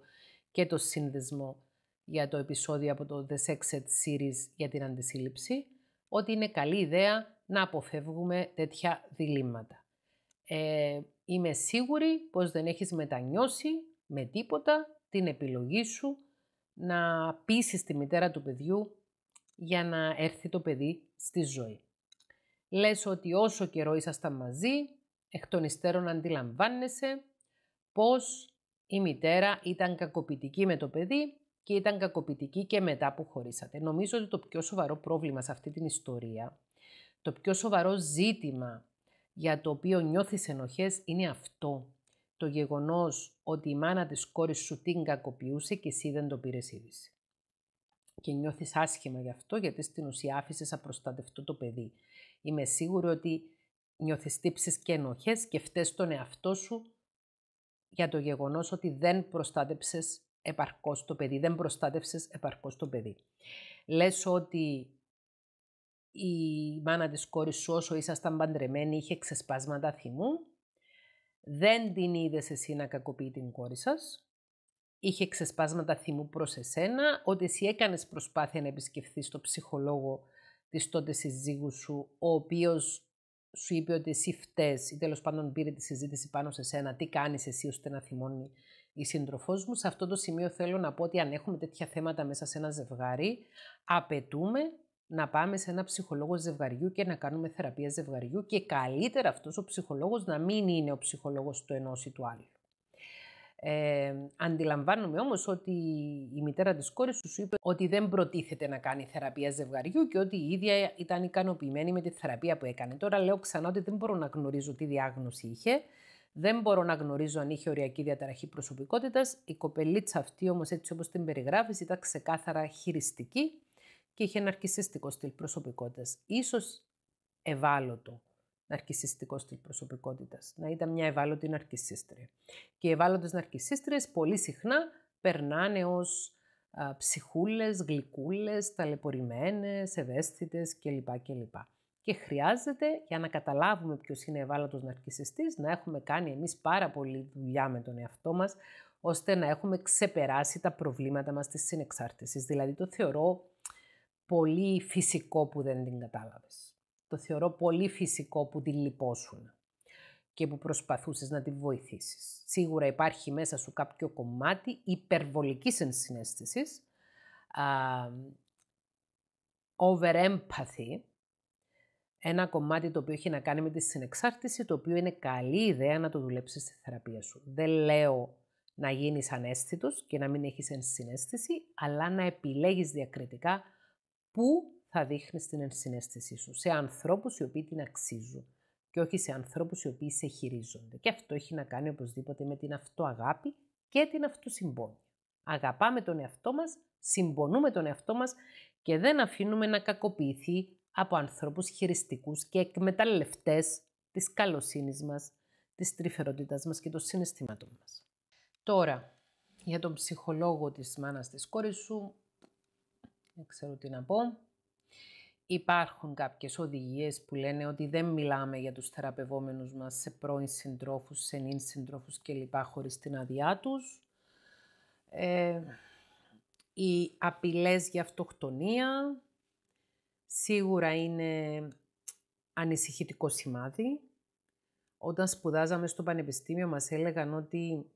και το σύνδεσμο για το επεισόδιο από το The Sex Series για την αντισύλληψη, ότι είναι καλή ιδέα να αποφεύγουμε τέτοια διλήμματα. Ε, είμαι σίγουρη πως δεν έχεις μετανιώσει με τίποτα την επιλογή σου να πείσει τη μητέρα του παιδιού για να έρθει το παιδί στη ζωή. Λες ότι όσο καιρό ήσασταν μαζί, εκ των υστέρων αντιλαμβάνεσαι πως η μητέρα ήταν κακοποιητική με το παιδί και ήταν κακοποιητική και μετά που χωρίσατε. Νομίζω ότι το πιο σοβαρό πρόβλημα σε αυτή την ιστορία, το πιο σοβαρό ζήτημα για το οποίο νιώθεις ενοχές είναι αυτό. Το γεγονός ότι η μάνα της κόρης σου την κακοποιούσε και εσύ δεν το πήρες είδηση. Και νιώθεις άσχημα γι' αυτό γιατί στην ουσία άφησες απροστατευτό το παιδί. Είμαι σίγουρη ότι νιώθεις τύψεις και ενοχές και φταίς τον εαυτό σου για το γεγονός ότι δεν προστάτεψες επαρκώς το παιδί, δεν προστάτευσες επαρκώς το παιδί. Λες ότι η μάνα της κόρης σου όσο ήσασταν παντρεμένη είχε ξεσπάσματα θυμού. Δεν την είδες εσύ να κακοποιεί την κόρη σας. Είχε ξεσπάσματα θυμού προς εσένα, ότι εσύ έκανες προσπάθεια να επισκεφθείς τον ψυχολόγο της τότε συζύγου σου, ο οποίος σου είπε ότι εσύ φταίς ή τέλος πάντων πήρε τη συζήτηση πάνω σε σένα, τι κάνεις εσύ ώστε να θυμώνει η τελος παντων πηρε τη συζητηση πανω σε σενα τι κανεις εσυ ωστε να θυμωνει η σύντροφο μου. Σε αυτό το σημείο θέλω να πω ότι αν έχουμε τέτοια θέματα μέσα σε ένα ζευγάρι, απαιτούμε να πάμε σε ένα ψυχολόγος ζευγαριού και να κάνουμε θεραπεία ζευγαριού και καλύτερα αυτός ο ψυχολόγος να μην είναι ο ψυχολόγος του ενός ή του άλλου. Ε, αντιλαμβάνομαι όμως ότι η μητέρα της κόρης σου είπε ότι δεν προτίθεται να κάνει θεραπεία ζευγαριού και ότι η ίδια ήταν ικανοποιημένη με τη θεραπεία που έκανε. Τώρα λέω ξανά ότι δεν μπορώ να γνωρίζω τι διάγνωση είχε, δεν μπορώ να γνωρίζω αν είχε οριακή διαταραχή προσωπικότητας. Η κοπελίτσα αυτή όμως έτσι όπως την περιγράφεις ήταν ξεκάθαρα χειριστική και είχε ναρκισιστικό στυλ προσωπικότητας. Ίσως ευάλωτο ναρκισιστικό στυλ προσωπικότητας. Να ήταν μια ευάλωτη ναρκισίστρια. Και οι ευάλωτες ναρκισίστρες πολύ συχνά περνάνε ως α, ψυχούλες, γλυκούλες, ταλαιπωρημένες, ευαίσθητες κλπ. Και χρειάζεται, για να καταλάβουμε ποιος είναι ευάλωτος ναρκισιστής, να έχουμε κάνει εμείς πάρα πολύ δουλειά με τον εαυτό μας, ώστε να έχουμε ξεπεράσει τα προβλήματα μας της συνεξάρτησης. Δηλαδή το θεωρώ πολύ φυσικό που δεν την κατάλαβες. Το θεωρώ πολύ φυσικό που την λυπόσουν και που προσπαθούσες να την βοηθήσεις. Σίγουρα υπάρχει μέσα σου κάποιο κομμάτι υπερβολικής ενσυναίσθησης, over empathy, ένα κομμάτι το οποίο έχει να κάνει με τη συνεξάρτηση, το οποίο είναι καλή ιδέα να το δουλέψεις στη θεραπεία σου. Δεν λέω να γίνεις ανέστητος και να μην έχεις ενσυναίσθηση, αλλά να επιλέγεις διακριτικά που θα δείχνεις την ενσυναίσθησή σου σε ανθρώπους οι οποίοι την αξίζουν και όχι σε ανθρώπους οι οποίοι σε χειρίζονται. Και αυτό έχει να κάνει οπωσδήποτε με την αυτοαγάπη και την αυτοσυμπόνια. Αγαπάμε τον εαυτό μας, συμπονούμε τον εαυτό μας και δεν αφήνουμε να κακοποιηθεί από ανθρώπους χειριστικούς και εκμεταλλευτές της καλοσύνης μας, της τρυφερότητάς μας και των συναισθήματων μας. Τώρα, για τον ψυχολόγο της μάνας της κόρης σου, δεν ξέρω τι να πω. Υπάρχουν κάποιες οδηγίες που λένε ότι δεν μιλάμε για τους θεραπευόμενους μας σε πρώην συντρόφους, σε νυν συντρόφους κλπ. χωρίς την αδειά τους. Ε, οι απειλές για αυτοκτονία σίγουρα είναι ανησυχητικό σημάδι. Όταν σπουδάζαμε στο πανεπιστήμιο μας έλεγαν ότι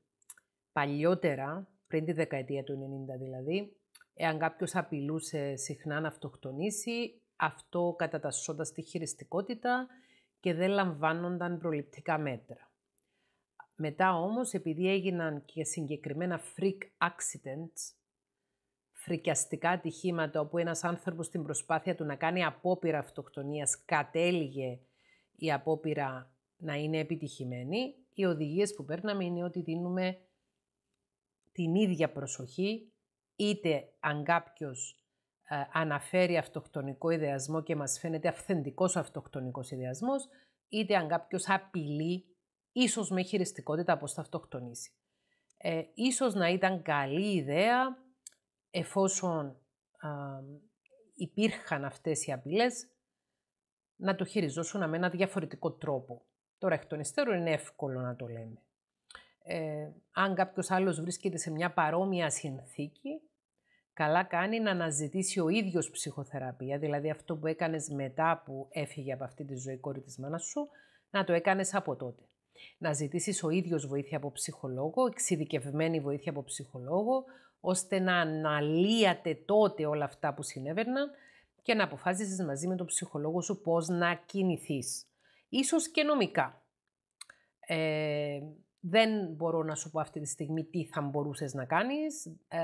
παλιότερα, πριν τη δεκαετία του 90 δηλαδή, Εάν κάποιος απειλούσε συχνά να αυτοκτονήσει, αυτό κατατασσόταν στη χειριστικότητα και δεν λαμβάνονταν προληπτικά μέτρα. Μετά όμως, επειδή έγιναν και συγκεκριμένα freak accidents, φρικιαστικά ατυχήματα όπου ένας άνθρωπος στην προσπάθεια του να κάνει απόπειρα αυτοκτονίας κατέληγε η απόπειρα να είναι επιτυχημένη, οι οδηγίες που παίρναμε είναι ότι δίνουμε την ίδια προσοχή είτε αν κάποιος ε, αναφέρει αυτοκτονικό ιδεασμό και μας φαίνεται αυθεντικός αυτοκτονικός ιδεασμός, είτε αν κάποιος απειλεί, ίσως με χειριστικότητα, πώς θα αυτοκτονήσει. Ε, ίσως να ήταν καλή ιδέα, εφόσον υπήρχαν αυτές οι απειλές, να το χειριζόσουν με ένα διαφορετικό τρόπο. Τώρα, εκ των υστέρων είναι εύκολο να το λέμε. Ε, αν κάποιος άλλος βρίσκεται σε μια παρόμοια συνθήκη, Καλά κάνει να αναζητήσει ο ίδιος ψυχοθεραπεία, δηλαδή αυτό που έκανες μετά που έφυγε από αυτή τη ζωή κόρη της μάνας σου, να το έκανες από τότε. Να ζητήσεις ο ίδιος βοήθεια από ψυχολόγο, εξειδικευμένη βοήθεια από ψυχολόγο, ώστε να αναλύατε τότε όλα αυτά που συνέβαιναν και να αποφάσισες μαζί με τον ψυχολόγο σου πώς να κινηθείς. Ίσως και νομικά. Ε, δεν μπορώ να σου πω αυτή τη στιγμή τι θα μπορούσες να κάνεις. Ε,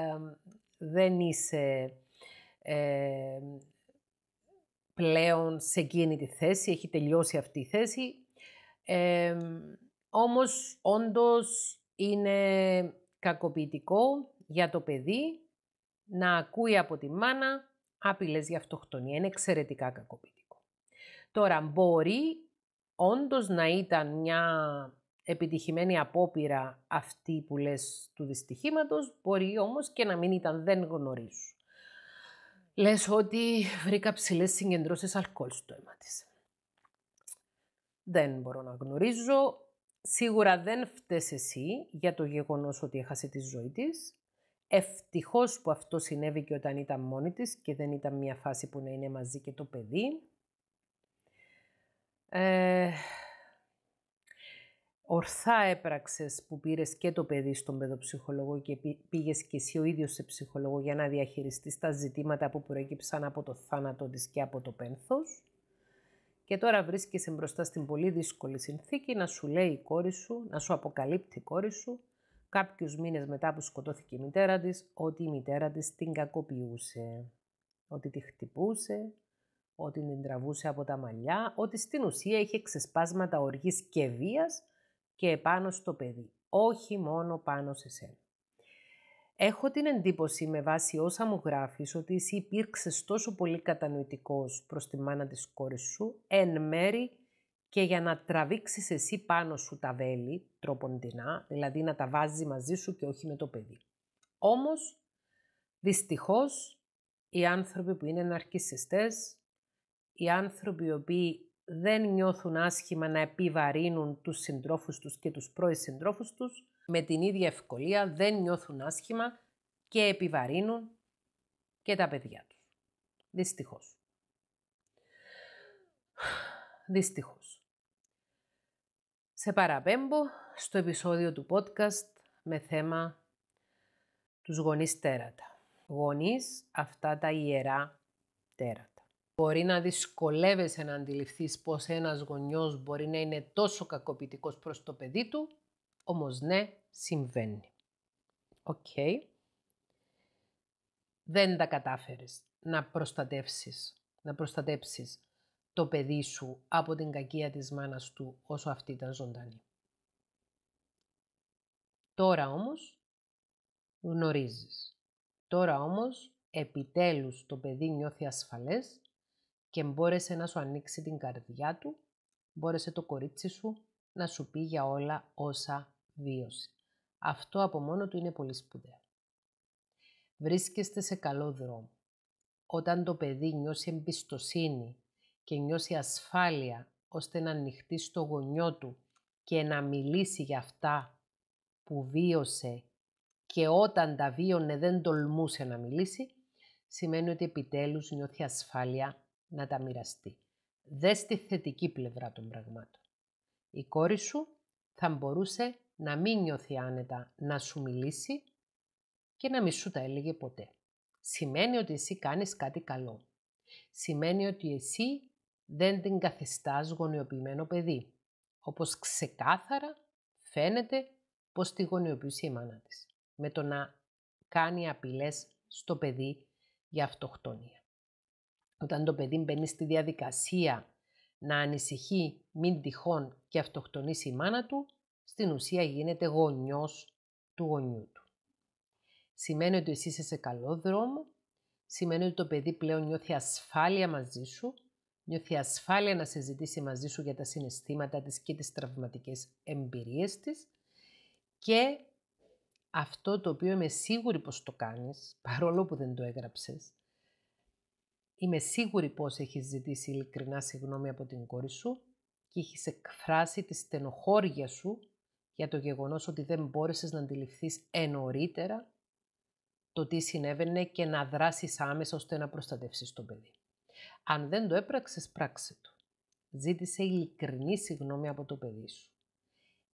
δεν είσαι πλέον σε εκείνη τη θέση, έχει τελειώσει αυτή η θέση. Ε, όμως, όντως, είναι κακοποιητικό για το παιδί να ακούει από τη μάνα άπειλες για αυτοκτονία. Είναι εξαιρετικά κακοποιητικό. Τώρα, μπορεί όντως να ήταν μια επιτυχημένη απόπειρα αυτή που λες του δυστυχήματος, μπορεί όμως και να μην ήταν, δεν γνωρίζω. Λες ότι βρήκα ψηλές συγκεντρώσεις αλκοόλ στο αίμα της. Δεν μπορώ να γνωρίζω. Σίγουρα δεν φταίς εσύ για το γεγονός ότι έχασε τη ζωή της. Ευτυχώς που αυτό συνέβη και όταν ήταν μόνη της και δεν ήταν μια φάση που να είναι μαζί και το παιδί. Ε, ορθά έπραξες που πήρες και το παιδί στον παιδοψυχολόγο και πήγες και εσύ ο ίδιος σε ψυχολόγο για να διαχειριστείς τα ζητήματα που προέκυψαν από το θάνατο της και από το πένθος. Και τώρα βρίσκεσαι μπροστά στην πολύ δύσκολη συνθήκη να σου λέει η κόρη σου, να σου αποκαλύπτει η κόρη σου, κάποιους μήνες μετά που σκοτώθηκε η μητέρα της, ότι η μητέρα της την κακοποιούσε, ότι τη χτυπούσε, ότι την τραβούσε από τα μαλλιά, ότι στην ουσία είχε ξεσπάσματα οργής και βίας, και επάνω στο παιδί, όχι μόνο πάνω σε σένα. Έχω την εντύπωση με βάση όσα μου γράφεις ότι εσύ υπήρξες τόσο πολύ κατανοητικός προς τη μάνα της κόρης σου, εν μέρη και για να τραβήξεις εσύ πάνω σου τα βέλη, τροποντινά, δηλαδή να τα βάζεις μαζί σου και όχι με το παιδί. Όμως, δυστυχώς, οι άνθρωποι που είναι ναρκισιστές, οι άνθρωποι οι οποίοι δεν νιώθουν άσχημα να επιβαρύνουν τους συντρόφους τους και τους πρώην συντρόφους τους, με την ίδια ευκολία δεν νιώθουν άσχημα και επιβαρύνουν και τα παιδιά τους. Δυστυχώς. Δυστυχώς. Σε παραπέμπω στο επεισόδιο του podcast με θέμα τους γονείς τέρατα. Γονείς αυτά τα ιερά τέρατα. Μπορεί να δυσκολεύεσαι να αντιληφθείς πως ένας γονιός μπορεί να είναι τόσο κακοποιητικός προς το παιδί του, όμως ναι, συμβαίνει. Οκ. Δεν τα κατάφερες να προστατεύσεις, να προστατέψεις το παιδί σου από την κακία της μάνας του όσο αυτή ήταν ζωντανή. Τώρα όμως γνωρίζεις. Τώρα όμως επιτέλους το παιδί νιώθει ασφαλές και μπόρεσε να σου ανοίξει την καρδιά του, μπόρεσε το κορίτσι σου να σου πει για όλα όσα βίωσε. Αυτό από μόνο του είναι πολύ σπουδαίο. Βρίσκεστε σε καλό δρόμο. Όταν το παιδί νιώσει εμπιστοσύνη και νιώσει ασφάλεια ώστε να ανοιχτεί στο γονιό του και να μιλήσει για αυτά που βίωσε και όταν τα βίωνε δεν τολμούσε να μιλήσει, σημαίνει ότι επιτέλους νιώθει ασφάλεια να τα μοιραστεί. Δες τη θετική πλευρά των πραγμάτων. Η κόρη σου θα μπορούσε να μην νιώθει άνετα να σου μιλήσει και να μη σου τα έλεγε ποτέ. Σημαίνει ότι εσύ κάνεις κάτι καλό. Σημαίνει ότι εσύ δεν την καθιστάς γονιοποιημένο παιδί, όπως ξεκάθαρα φαίνεται πως τη γονιοποιούσε η μάνα της, με το να κάνει απειλές στο παιδί για αυτοκτονία. Όταν το παιδί μπαίνει στη διαδικασία να ανησυχεί μην τυχόν και αυτοκτονήσει η μάνα του, στην ουσία γίνεται γονιός του γονιού του. Σημαίνει ότι εσύ είσαι σε καλό δρόμο, σημαίνει ότι το παιδί πλέον νιώθει ασφάλεια μαζί σου, νιώθει ασφάλεια να συζητήσει μαζί σου για τα συναισθήματα της και τις τραυματικές εμπειρίες της και αυτό το οποίο είμαι σίγουρη πως το κάνεις, παρόλο που δεν το έγραψες, Είμαι σίγουρη πως έχεις ζητήσει ειλικρινά συγγνώμη από την κόρη σου και έχεις εκφράσει τη στενοχώρια σου για το γεγονός ότι δεν μπόρεσες να αντιληφθείς ενωρίτερα το τι συνέβαινε και να δράσεις άμεσα ώστε να προστατεύσεις το παιδί. Αν δεν το έπραξες, πράξε το. Ζήτησε ειλικρινή συγγνώμη από το παιδί σου.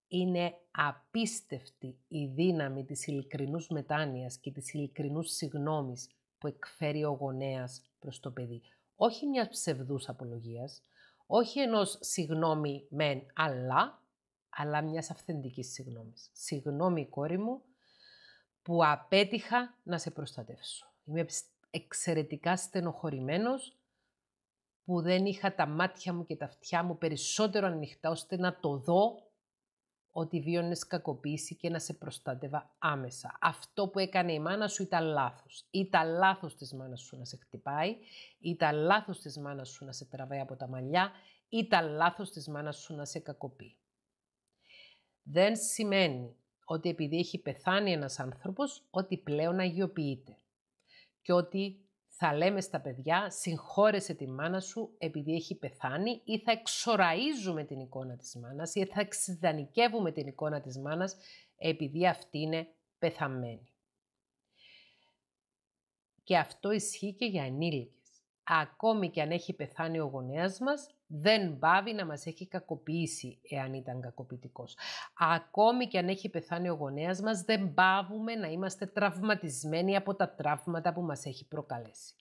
Είναι απίστευτη η δύναμη της ειλικρινούς μετάνοιας και της ειλικρινούς συγγνώμης που εκφέρει ο γονέας προς το παιδί. Όχι μιας ψευδούς απολογίας, όχι ενός συγνώμη μεν αλλά, αλλά μιας αυθεντικής συγνώμης. Συγνώμη κόρη μου που απέτυχα να σε προστατεύσω. Είμαι εξαιρετικά στενοχωρημένος που δεν είχα τα μάτια μου και τα αυτιά μου περισσότερο ανοιχτά ώστε να το δω ότι βίωνες κακοποίηση και να σε προστάτευα άμεσα. Αυτό που έκανε η μάνα σου ήταν λάθος. Ήταν λάθος της μάνας σου να σε χτυπάει, ήταν λάθος της μάνας σου να σε τραβάει από τα μαλλιά, ήταν λάθος της μάνας σου να σε κακοποιεί. Δεν σημαίνει ότι επειδή έχει πεθάνει ένας άνθρωπος, ότι πλέον αγιοποιείται και ότι θα λέμε στα παιδιά συγχώρεσε τη μάνα σου επειδή έχει πεθάνει ή θα εξοραίζουμε την εικόνα της μάνας ή θα εξιδανικεύουμε την εικόνα της μάνας επειδή αυτή είναι πεθαμένη. Και αυτό ισχύει και για ενήλικες. Ακόμη και αν έχει πεθάνει ο γονέας μας, δεν πάβει να μας έχει κακοποιήσει εάν ήταν κακοποιητικός. Ακόμη και αν έχει πεθάνει ο γονέας μας, δεν πάβουμε να είμαστε τραυματισμένοι από τα τραύματα που μας έχει προκαλέσει.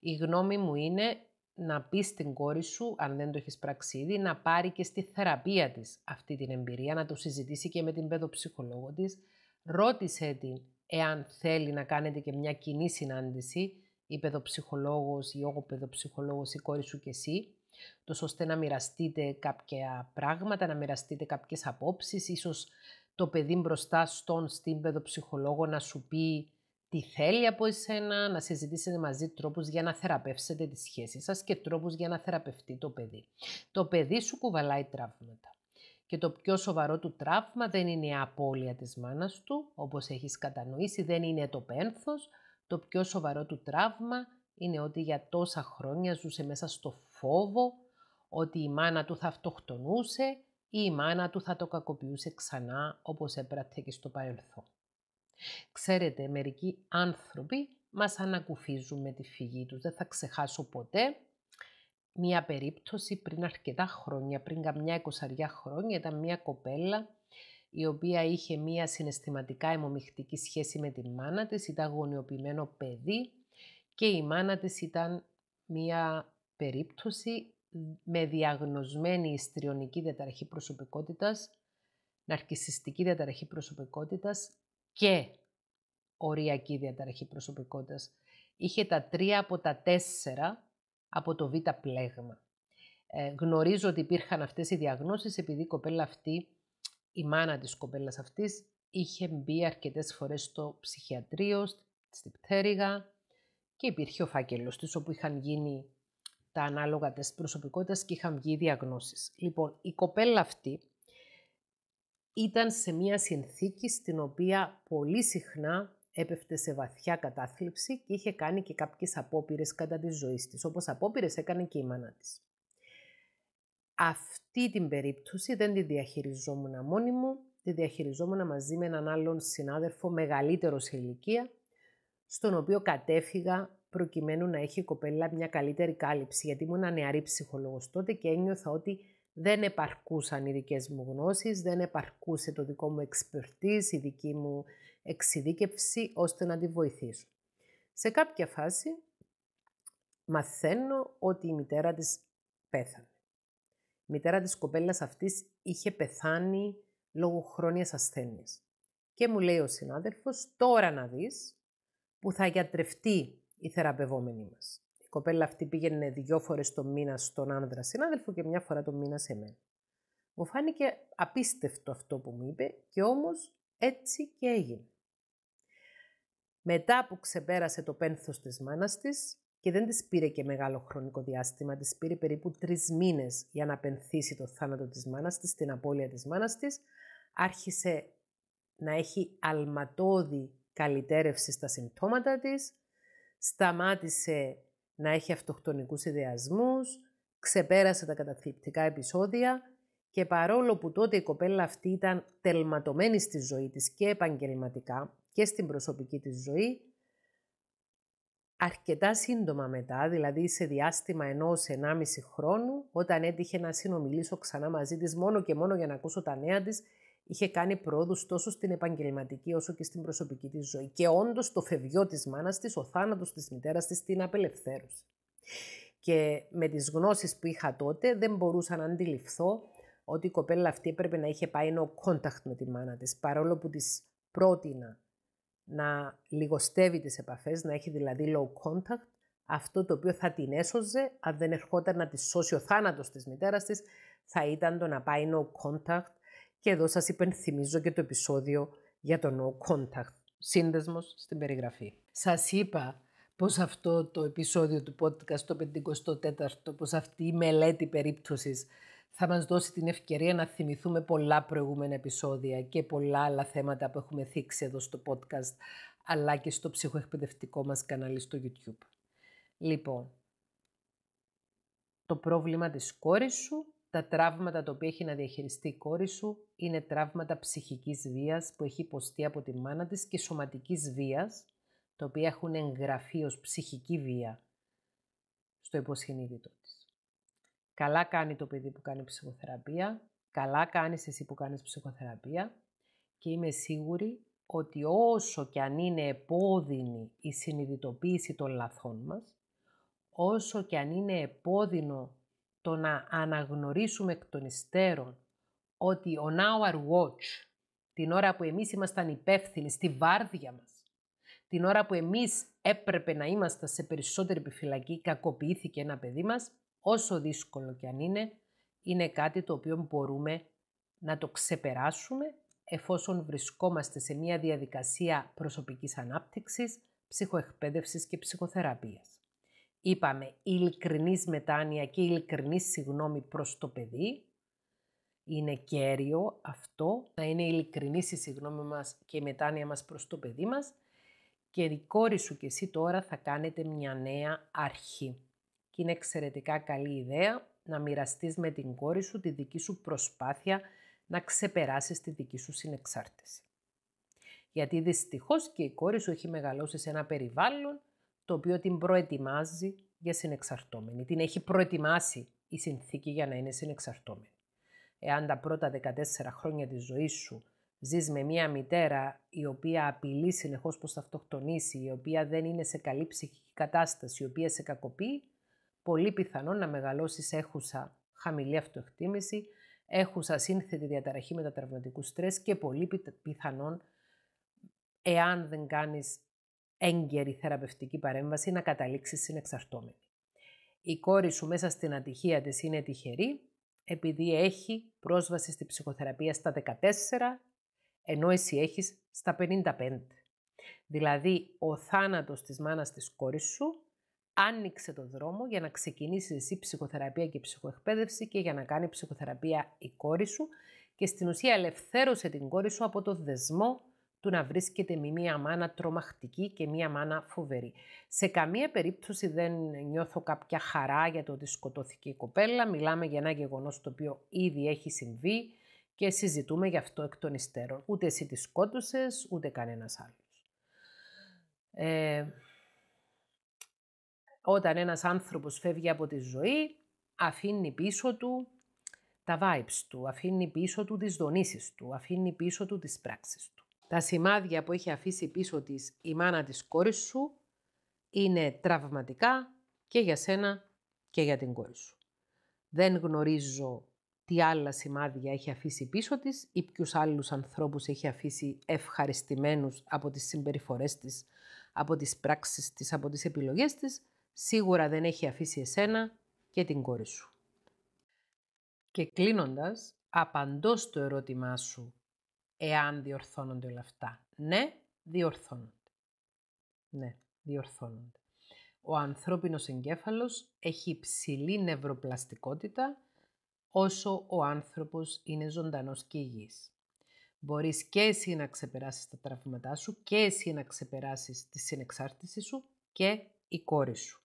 Η γνώμη μου είναι να πεις στην κόρη σου, αν δεν το έχεις πραξίδι, να πάρει και στη θεραπεία της αυτή την εμπειρία, να το συζητήσει και με την παιδοψυχολόγο της. Ρώτησε την εάν θέλει να κάνετε και μια κοινή συνάντηση, η παιδοψυχολόγος ή ο παιδοψυχολόγος, η κόρη σου και εσύ, τόσο ώστε να μοιραστείτε κάποια πράγματα, να μοιραστείτε κάποιες απόψεις, ίσως το παιδί μπροστά στον στην παιδοψυχολόγο να σου πει τι θέλει από εσένα, να συζητήσετε μαζί τρόπους για να θεραπεύσετε τη σχέση σας και τρόπους για να θεραπευτεί το παιδί. Το παιδί σου κουβαλάει τραύματα. Και το πιο σοβαρό του τραύμα δεν είναι η απώλεια της μάνας του, όπως έχεις κατανοήσει, δεν είναι το πένθος, το πιο σοβαρό του τραύμα είναι ότι για τόσα χρόνια ζούσε μέσα στο φόβο ότι η μάνα του θα αυτοκτονούσε ή η μάνα του θα το κακοποιούσε ξανά όπως έπρατε και στο παρελθόν. Ξέρετε, μερικοί άνθρωποι μας ανακουφίζουν με τη φυγή τους. Δεν θα ξεχάσω ποτέ μία περίπτωση πριν αρκετά χρόνια, πριν καμιά εικοσαριά χρόνια, ήταν μία κοπέλα η οποία είχε μία συναισθηματικά αιμομιχτική σχέση με τη μάνα της, ήταν γονιοποιημένο παιδί και η μάνα της ήταν μία περίπτωση με διαγνωσμένη ιστριονική διαταραχή προσωπικότητας, ναρκισιστική διαταραχή προσωπικότητας και οριακή διαταραχή προσωπικότητας. Είχε τα τρία από τα τέσσερα από το β' πλέγμα. Ε, γνωρίζω ότι υπήρχαν αυτές οι διαγνώσεις επειδή η κοπέλα αυτή η μάνα της κοπέλας αυτής είχε μπει αρκετές φορές στο ψυχιατρίο, στη πτέρυγα και υπήρχε ο φάκελος της όπου είχαν γίνει τα ανάλογα τεστ προσωπικότητας και είχαν βγει διαγνώσεις. Λοιπόν, η κοπέλα αυτή ήταν σε μια συνθήκη στην οποία πολύ συχνά έπεφτε σε βαθιά κατάθλιψη και είχε κάνει και κάποιες απόπειρες κατά της ζωής της, όπως απόπειρες έκανε και η μάνα της. Αυτή την περίπτωση δεν τη διαχειριζόμουν μόνη μου, τη διαχειριζόμουν μαζί με έναν άλλον συνάδελφο μεγαλύτερο σε ηλικία, στον οποίο κατέφυγα προκειμένου να έχει η κοπέλα μια καλύτερη κάλυψη, γιατί ήμουν νεαρή ψυχολόγος τότε και ένιωθα ότι δεν επαρκούσαν οι δικές μου γνώσεις, δεν επαρκούσε το δικό μου εξπερτής, η δική μου εξειδίκευση, ώστε να τη βοηθήσω. Σε κάποια φάση μαθαίνω ότι η μητέρα της πέθανε μητέρα της κοπέλας αυτής είχε πεθάνει λόγω χρόνιας ασθένειας. Και μου λέει ο συνάδελφος, τώρα να δεις που θα γιατρευτεί η θεραπευόμενη μας. Η κοπέλα αυτή πήγαινε δυο φορές το μήνα στον άνδρα συνάδελφο και μια φορά το μήνα σε μένα. Μου φάνηκε απίστευτο αυτό που μου είπε και όμως έτσι και έγινε. Μετά που ξεπέρασε το πένθος της μάνας της, και δεν της πήρε και μεγάλο χρονικό διάστημα, της πήρε περίπου τρεις μήνες για να πενθύσει το θάνατο της μάνας της, την απώλεια της μάνας της, άρχισε να έχει αλματώδη καλυτέρευση στα συμπτώματα της, σταμάτησε να έχει αυτοκτονικούς ιδεασμούς, ξεπέρασε τα καταθλιπτικά επεισόδια και παρόλο που τότε η κοπέλα αυτή ήταν τελματωμένη στη ζωή της και επαγγελματικά και στην προσωπική της ζωή, Αρκετά σύντομα μετά, δηλαδή σε διάστημα ενός ενάμιση χρόνου, όταν έτυχε να συνομιλήσω ξανά μαζί της μόνο και μόνο για να ακούσω τα νέα της, είχε κάνει πρόοδους τόσο στην επαγγελματική όσο και στην προσωπική της ζωή. Και όντως το φευγό της μάνας της, ο θάνατος της μητέρας της, την απελευθέρωσε. Και με τις γνώσεις που είχα τότε δεν μπορούσα να αντιληφθώ ότι η κοπέλα αυτή έπρεπε να είχε πάει no contact με τη μάνα της, παρόλο που της πρότεινα να λιγοστεύει τις επαφές, να έχει δηλαδή low contact, αυτό το οποίο θα την έσωζε, αν δεν ερχόταν να τη σώσει ο θάνατος της μητέρας της, θα ήταν το να πάει no contact και εδώ σας υπενθυμίζω και το επεισόδιο για το no contact. Σύνδεσμος στην περιγραφή. Σας είπα πως αυτό το επεισόδιο του podcast, το 54ο, πως αυτή η μελέτη περίπτωσης θα μας δώσει την ευκαιρία να θυμηθούμε πολλά προηγούμενα επεισόδια και πολλά άλλα θέματα που έχουμε θίξει εδώ στο podcast, αλλά και στο ψυχοεκπαιδευτικό μας κανάλι στο YouTube. Λοιπόν, το πρόβλημα της κόρης σου, τα τραύματα τα οποία έχει να διαχειριστεί η κόρη σου, είναι τραύματα ψυχικής βίας που έχει υποστεί από τη μάνα της και σωματικής βίας, τα οποία έχουν εγγραφεί ως ψυχική βία στο υποσυνείδητο της. Καλά κάνει το παιδί που κάνει ψυχοθεραπεία, καλά κάνεις εσύ που κάνεις ψυχοθεραπεία και είμαι σίγουρη ότι όσο και αν είναι επώδυνη η συνειδητοποίηση των λαθών μας, όσο και αν είναι επώδυνο το να αναγνωρίσουμε εκ των υστέρων ότι on our watch, την ώρα που εμείς ήμασταν υπεύθυνοι στη βάρδια μας, την ώρα που εμείς έπρεπε να είμαστε σε περισσότερη επιφυλακή, κακοποιήθηκε ένα παιδί μας, όσο δύσκολο και αν είναι, είναι κάτι το οποίο μπορούμε να το ξεπεράσουμε εφόσον βρισκόμαστε σε μια διαδικασία προσωπικής ανάπτυξης, ψυχοεκπαίδευσης και ψυχοθεραπείας. Είπαμε ειλικρινής μετάνοια και ειλικρινής συγνώμη προς το παιδί. Είναι κέριο αυτό, να είναι ειλικρινή η συγνώμη μας και η μετάνοια μας προς το παιδί μας και η κόρη σου και εσύ τώρα θα κάνετε μια νέα αρχή και είναι εξαιρετικά καλή ιδέα να μοιραστείς με την κόρη σου τη δική σου προσπάθεια να ξεπεράσεις τη δική σου συνεξάρτηση. Γιατί δυστυχώς και η κόρη σου έχει μεγαλώσει σε ένα περιβάλλον το οποίο την προετοιμάζει για συνεξαρτώμενη. Την έχει προετοιμάσει η συνθήκη για να είναι συνεξαρτώμενη. Εάν τα πρώτα 14 χρόνια της ζωής σου ζεις με μία μητέρα η οποία απειλεί συνεχώς πως θα αυτοκτονήσει, η οποία δεν είναι σε καλή ψυχική κατάσταση, η οποία σε κακοποιεί, πολύ πιθανόν να μεγαλώσεις έχουσα χαμηλή αυτοεκτίμηση, έχουσα σύνθετη διαταραχή μετατραυματικού στρες και πολύ πιθανόν, εάν δεν κάνεις έγκαιρη θεραπευτική παρέμβαση, να καταλήξεις συνεξαρτώμενη. Η κόρη σου μέσα στην ατυχία της είναι τυχερή, επειδή έχει πρόσβαση στη ψυχοθεραπεία στα 14, ενώ εσύ έχεις στα 55. Δηλαδή, ο θάνατος της μάνας της κόρης σου άνοιξε το δρόμο για να ξεκινήσεις εσύ ψυχοθεραπεία και ψυχοεκπαίδευση και για να κάνει ψυχοθεραπεία η κόρη σου και στην ουσία ελευθέρωσε την κόρη σου από το δεσμό του να βρίσκεται με μία μάνα τρομακτική και μία μάνα φοβερή. Σε καμία περίπτωση δεν νιώθω κάποια χαρά για το ότι σκοτώθηκε η κοπέλα. Μιλάμε για ένα γεγονός το οποίο ήδη έχει συμβεί και συζητούμε γι' αυτό εκ των υστέρων. Ούτε εσύ τη σκότωσες, ούτε κανένας άλλος. Ε, όταν ένας άνθρωπος φεύγει από τη ζωή, αφήνει πίσω του τα vibes του, αφήνει πίσω του τις δονήσεις του, αφήνει πίσω του τις πράξεις του. Τα σημάδια που έχει αφήσει πίσω της η μάνα της κόρης σου είναι τραυματικά και για σένα και για την κόρη σου. Δεν γνωρίζω τι άλλα σημάδια έχει αφήσει πίσω της ή ποιους άλλους ανθρώπους έχει αφήσει ευχαριστημένους από τις συμπεριφορές της, από τις πράξεις της, από τις επιλογές της σίγουρα δεν έχει αφήσει εσένα και την κόρη σου. Και κλείνοντας, απαντώ στο ερώτημά σου εάν διορθώνονται όλα αυτά. Ναι, διορθώνονται. Ναι, διορθώνονται. Ο ανθρώπινος εγκέφαλος έχει υψηλή νευροπλαστικότητα όσο ο άνθρωπος είναι ζωντανός και υγιής. Μπορείς και εσύ να ξεπεράσεις τα τραύματά σου και εσύ να ξεπεράσεις τη συνεξάρτηση σου και η κόρη σου.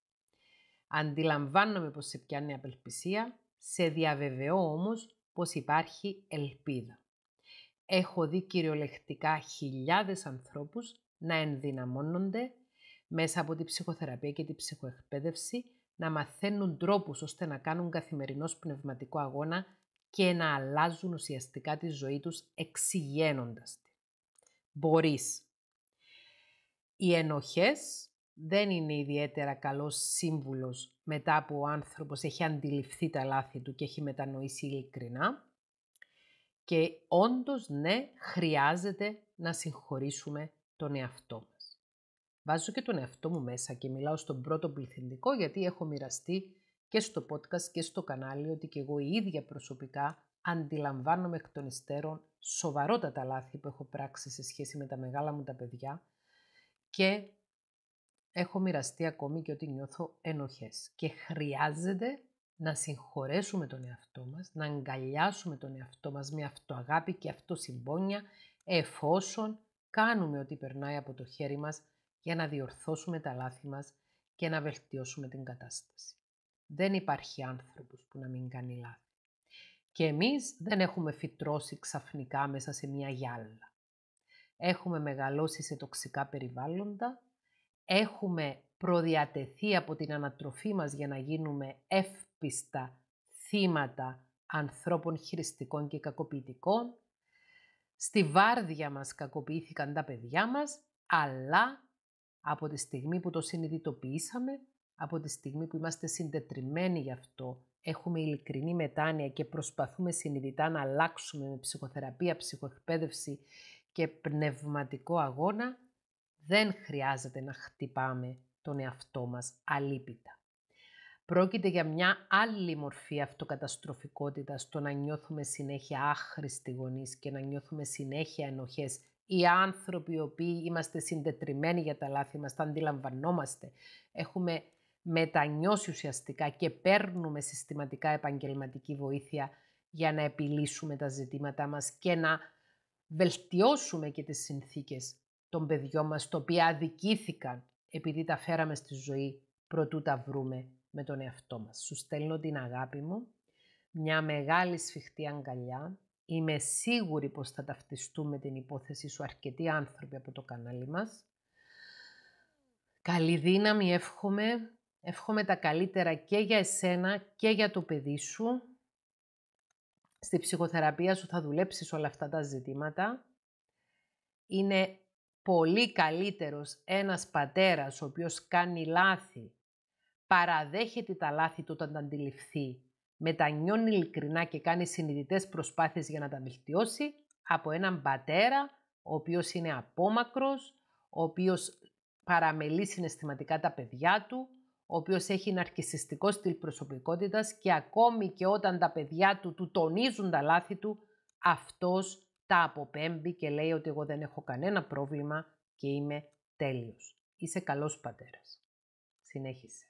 Αντιλαμβάνομαι πως σε πιάνει απελπισία, σε διαβεβαιώ όμως πως υπάρχει ελπίδα. Έχω δει κυριολεκτικά χιλιάδες ανθρώπους να ενδυναμώνονται μέσα από τη ψυχοθεραπεία και τη ψυχοεκπαίδευση, να μαθαίνουν τρόπους ώστε να κάνουν καθημερινός πνευματικό αγώνα και να αλλάζουν ουσιαστικά τη ζωή τους εξηγένοντας τη. Μπορείς. Οι ενοχές δεν είναι ιδιαίτερα καλός σύμβουλος μετά που ο άνθρωπος έχει αντιληφθεί τα λάθη του και έχει μετανοήσει ειλικρινά. Και όντως ναι, χρειάζεται να συγχωρήσουμε τον εαυτό μας. Βάζω και τον εαυτό μου μέσα και μιλάω στον πρώτο πληθυντικό γιατί έχω μοιραστεί και στο podcast και στο κανάλι ότι και εγώ η ίδια προσωπικά αντιλαμβάνομαι εκ των υστέρων σοβαρότατα λάθη που έχω πράξει σε σχέση με τα μεγάλα μου τα παιδιά και έχω μοιραστεί ακόμη και ότι νιώθω ενοχές και χρειάζεται να συγχωρέσουμε τον εαυτό μας, να αγκαλιάσουμε τον εαυτό μας με αυτοαγάπη και αυτοσυμπόνια εφόσον κάνουμε ό,τι περνάει από το χέρι μας για να διορθώσουμε τα λάθη μας και να βελτιώσουμε την κατάσταση. Δεν υπάρχει άνθρωπος που να μην κάνει λάθη. Και εμείς δεν έχουμε φυτρώσει ξαφνικά μέσα σε μια γυάλα. Έχουμε μεγαλώσει σε τοξικά περιβάλλοντα έχουμε προδιατεθεί από την ανατροφή μας για να γίνουμε εύπιστα θύματα ανθρώπων χειριστικών και κακοποιητικών. Στη βάρδια μας κακοποιήθηκαν τα παιδιά μας, αλλά από τη στιγμή που το συνειδητοποιήσαμε, από τη στιγμή που είμαστε συντετριμένοι γι' αυτό, έχουμε ειλικρινή μετάνοια και προσπαθούμε συνειδητά να αλλάξουμε με ψυχοθεραπεία, ψυχοεκπαίδευση και πνευματικό αγώνα, δεν χρειάζεται να χτυπάμε τον εαυτό μας αλίπητα. Πρόκειται για μια άλλη μορφή αυτοκαταστροφικότητας το να νιώθουμε συνέχεια άχρηστοι γονείς και να νιώθουμε συνέχεια ενοχές. Οι άνθρωποι οι οποίοι είμαστε συντετριμένοι για τα λάθη μας, τα αντιλαμβανόμαστε, έχουμε μετανιώσει ουσιαστικά και παίρνουμε συστηματικά επαγγελματική βοήθεια για να επιλύσουμε τα ζητήματά μας και να βελτιώσουμε και τις συνθήκες των παιδιών μας, τα οποία αδικήθηκαν επειδή τα φέραμε στη ζωή προτού τα βρούμε με τον εαυτό μας. Σου στέλνω την αγάπη μου, μια μεγάλη σφιχτή αγκαλιά. Είμαι σίγουρη πως θα ταυτιστούμε την υπόθεση σου αρκετοί άνθρωποι από το κανάλι μας. Καλή δύναμη εύχομαι. Εύχομαι τα καλύτερα και για εσένα και για το παιδί σου. Στη ψυχοθεραπεία σου θα δουλέψεις όλα αυτά τα ζητήματα. Είναι πολύ καλύτερος ένας πατέρας ο οποίος κάνει λάθη, παραδέχεται τα λάθη του όταν τα αντιληφθεί, μετανιώνει ειλικρινά και κάνει συνειδητές προσπάθειες για να τα βελτιώσει, από έναν πατέρα ο οποίος είναι απόμακρος, ο οποίος παραμελεί συναισθηματικά τα παιδιά του, ο οποίος έχει ναρκισιστικό στυλ προσωπικότητας και ακόμη και όταν τα παιδιά του του τονίζουν τα λάθη του, αυτός τα αποπέμπει και λέει ότι εγώ δεν έχω κανένα πρόβλημα και είμαι τέλειος. Είσαι καλός πατέρας. Συνέχισε.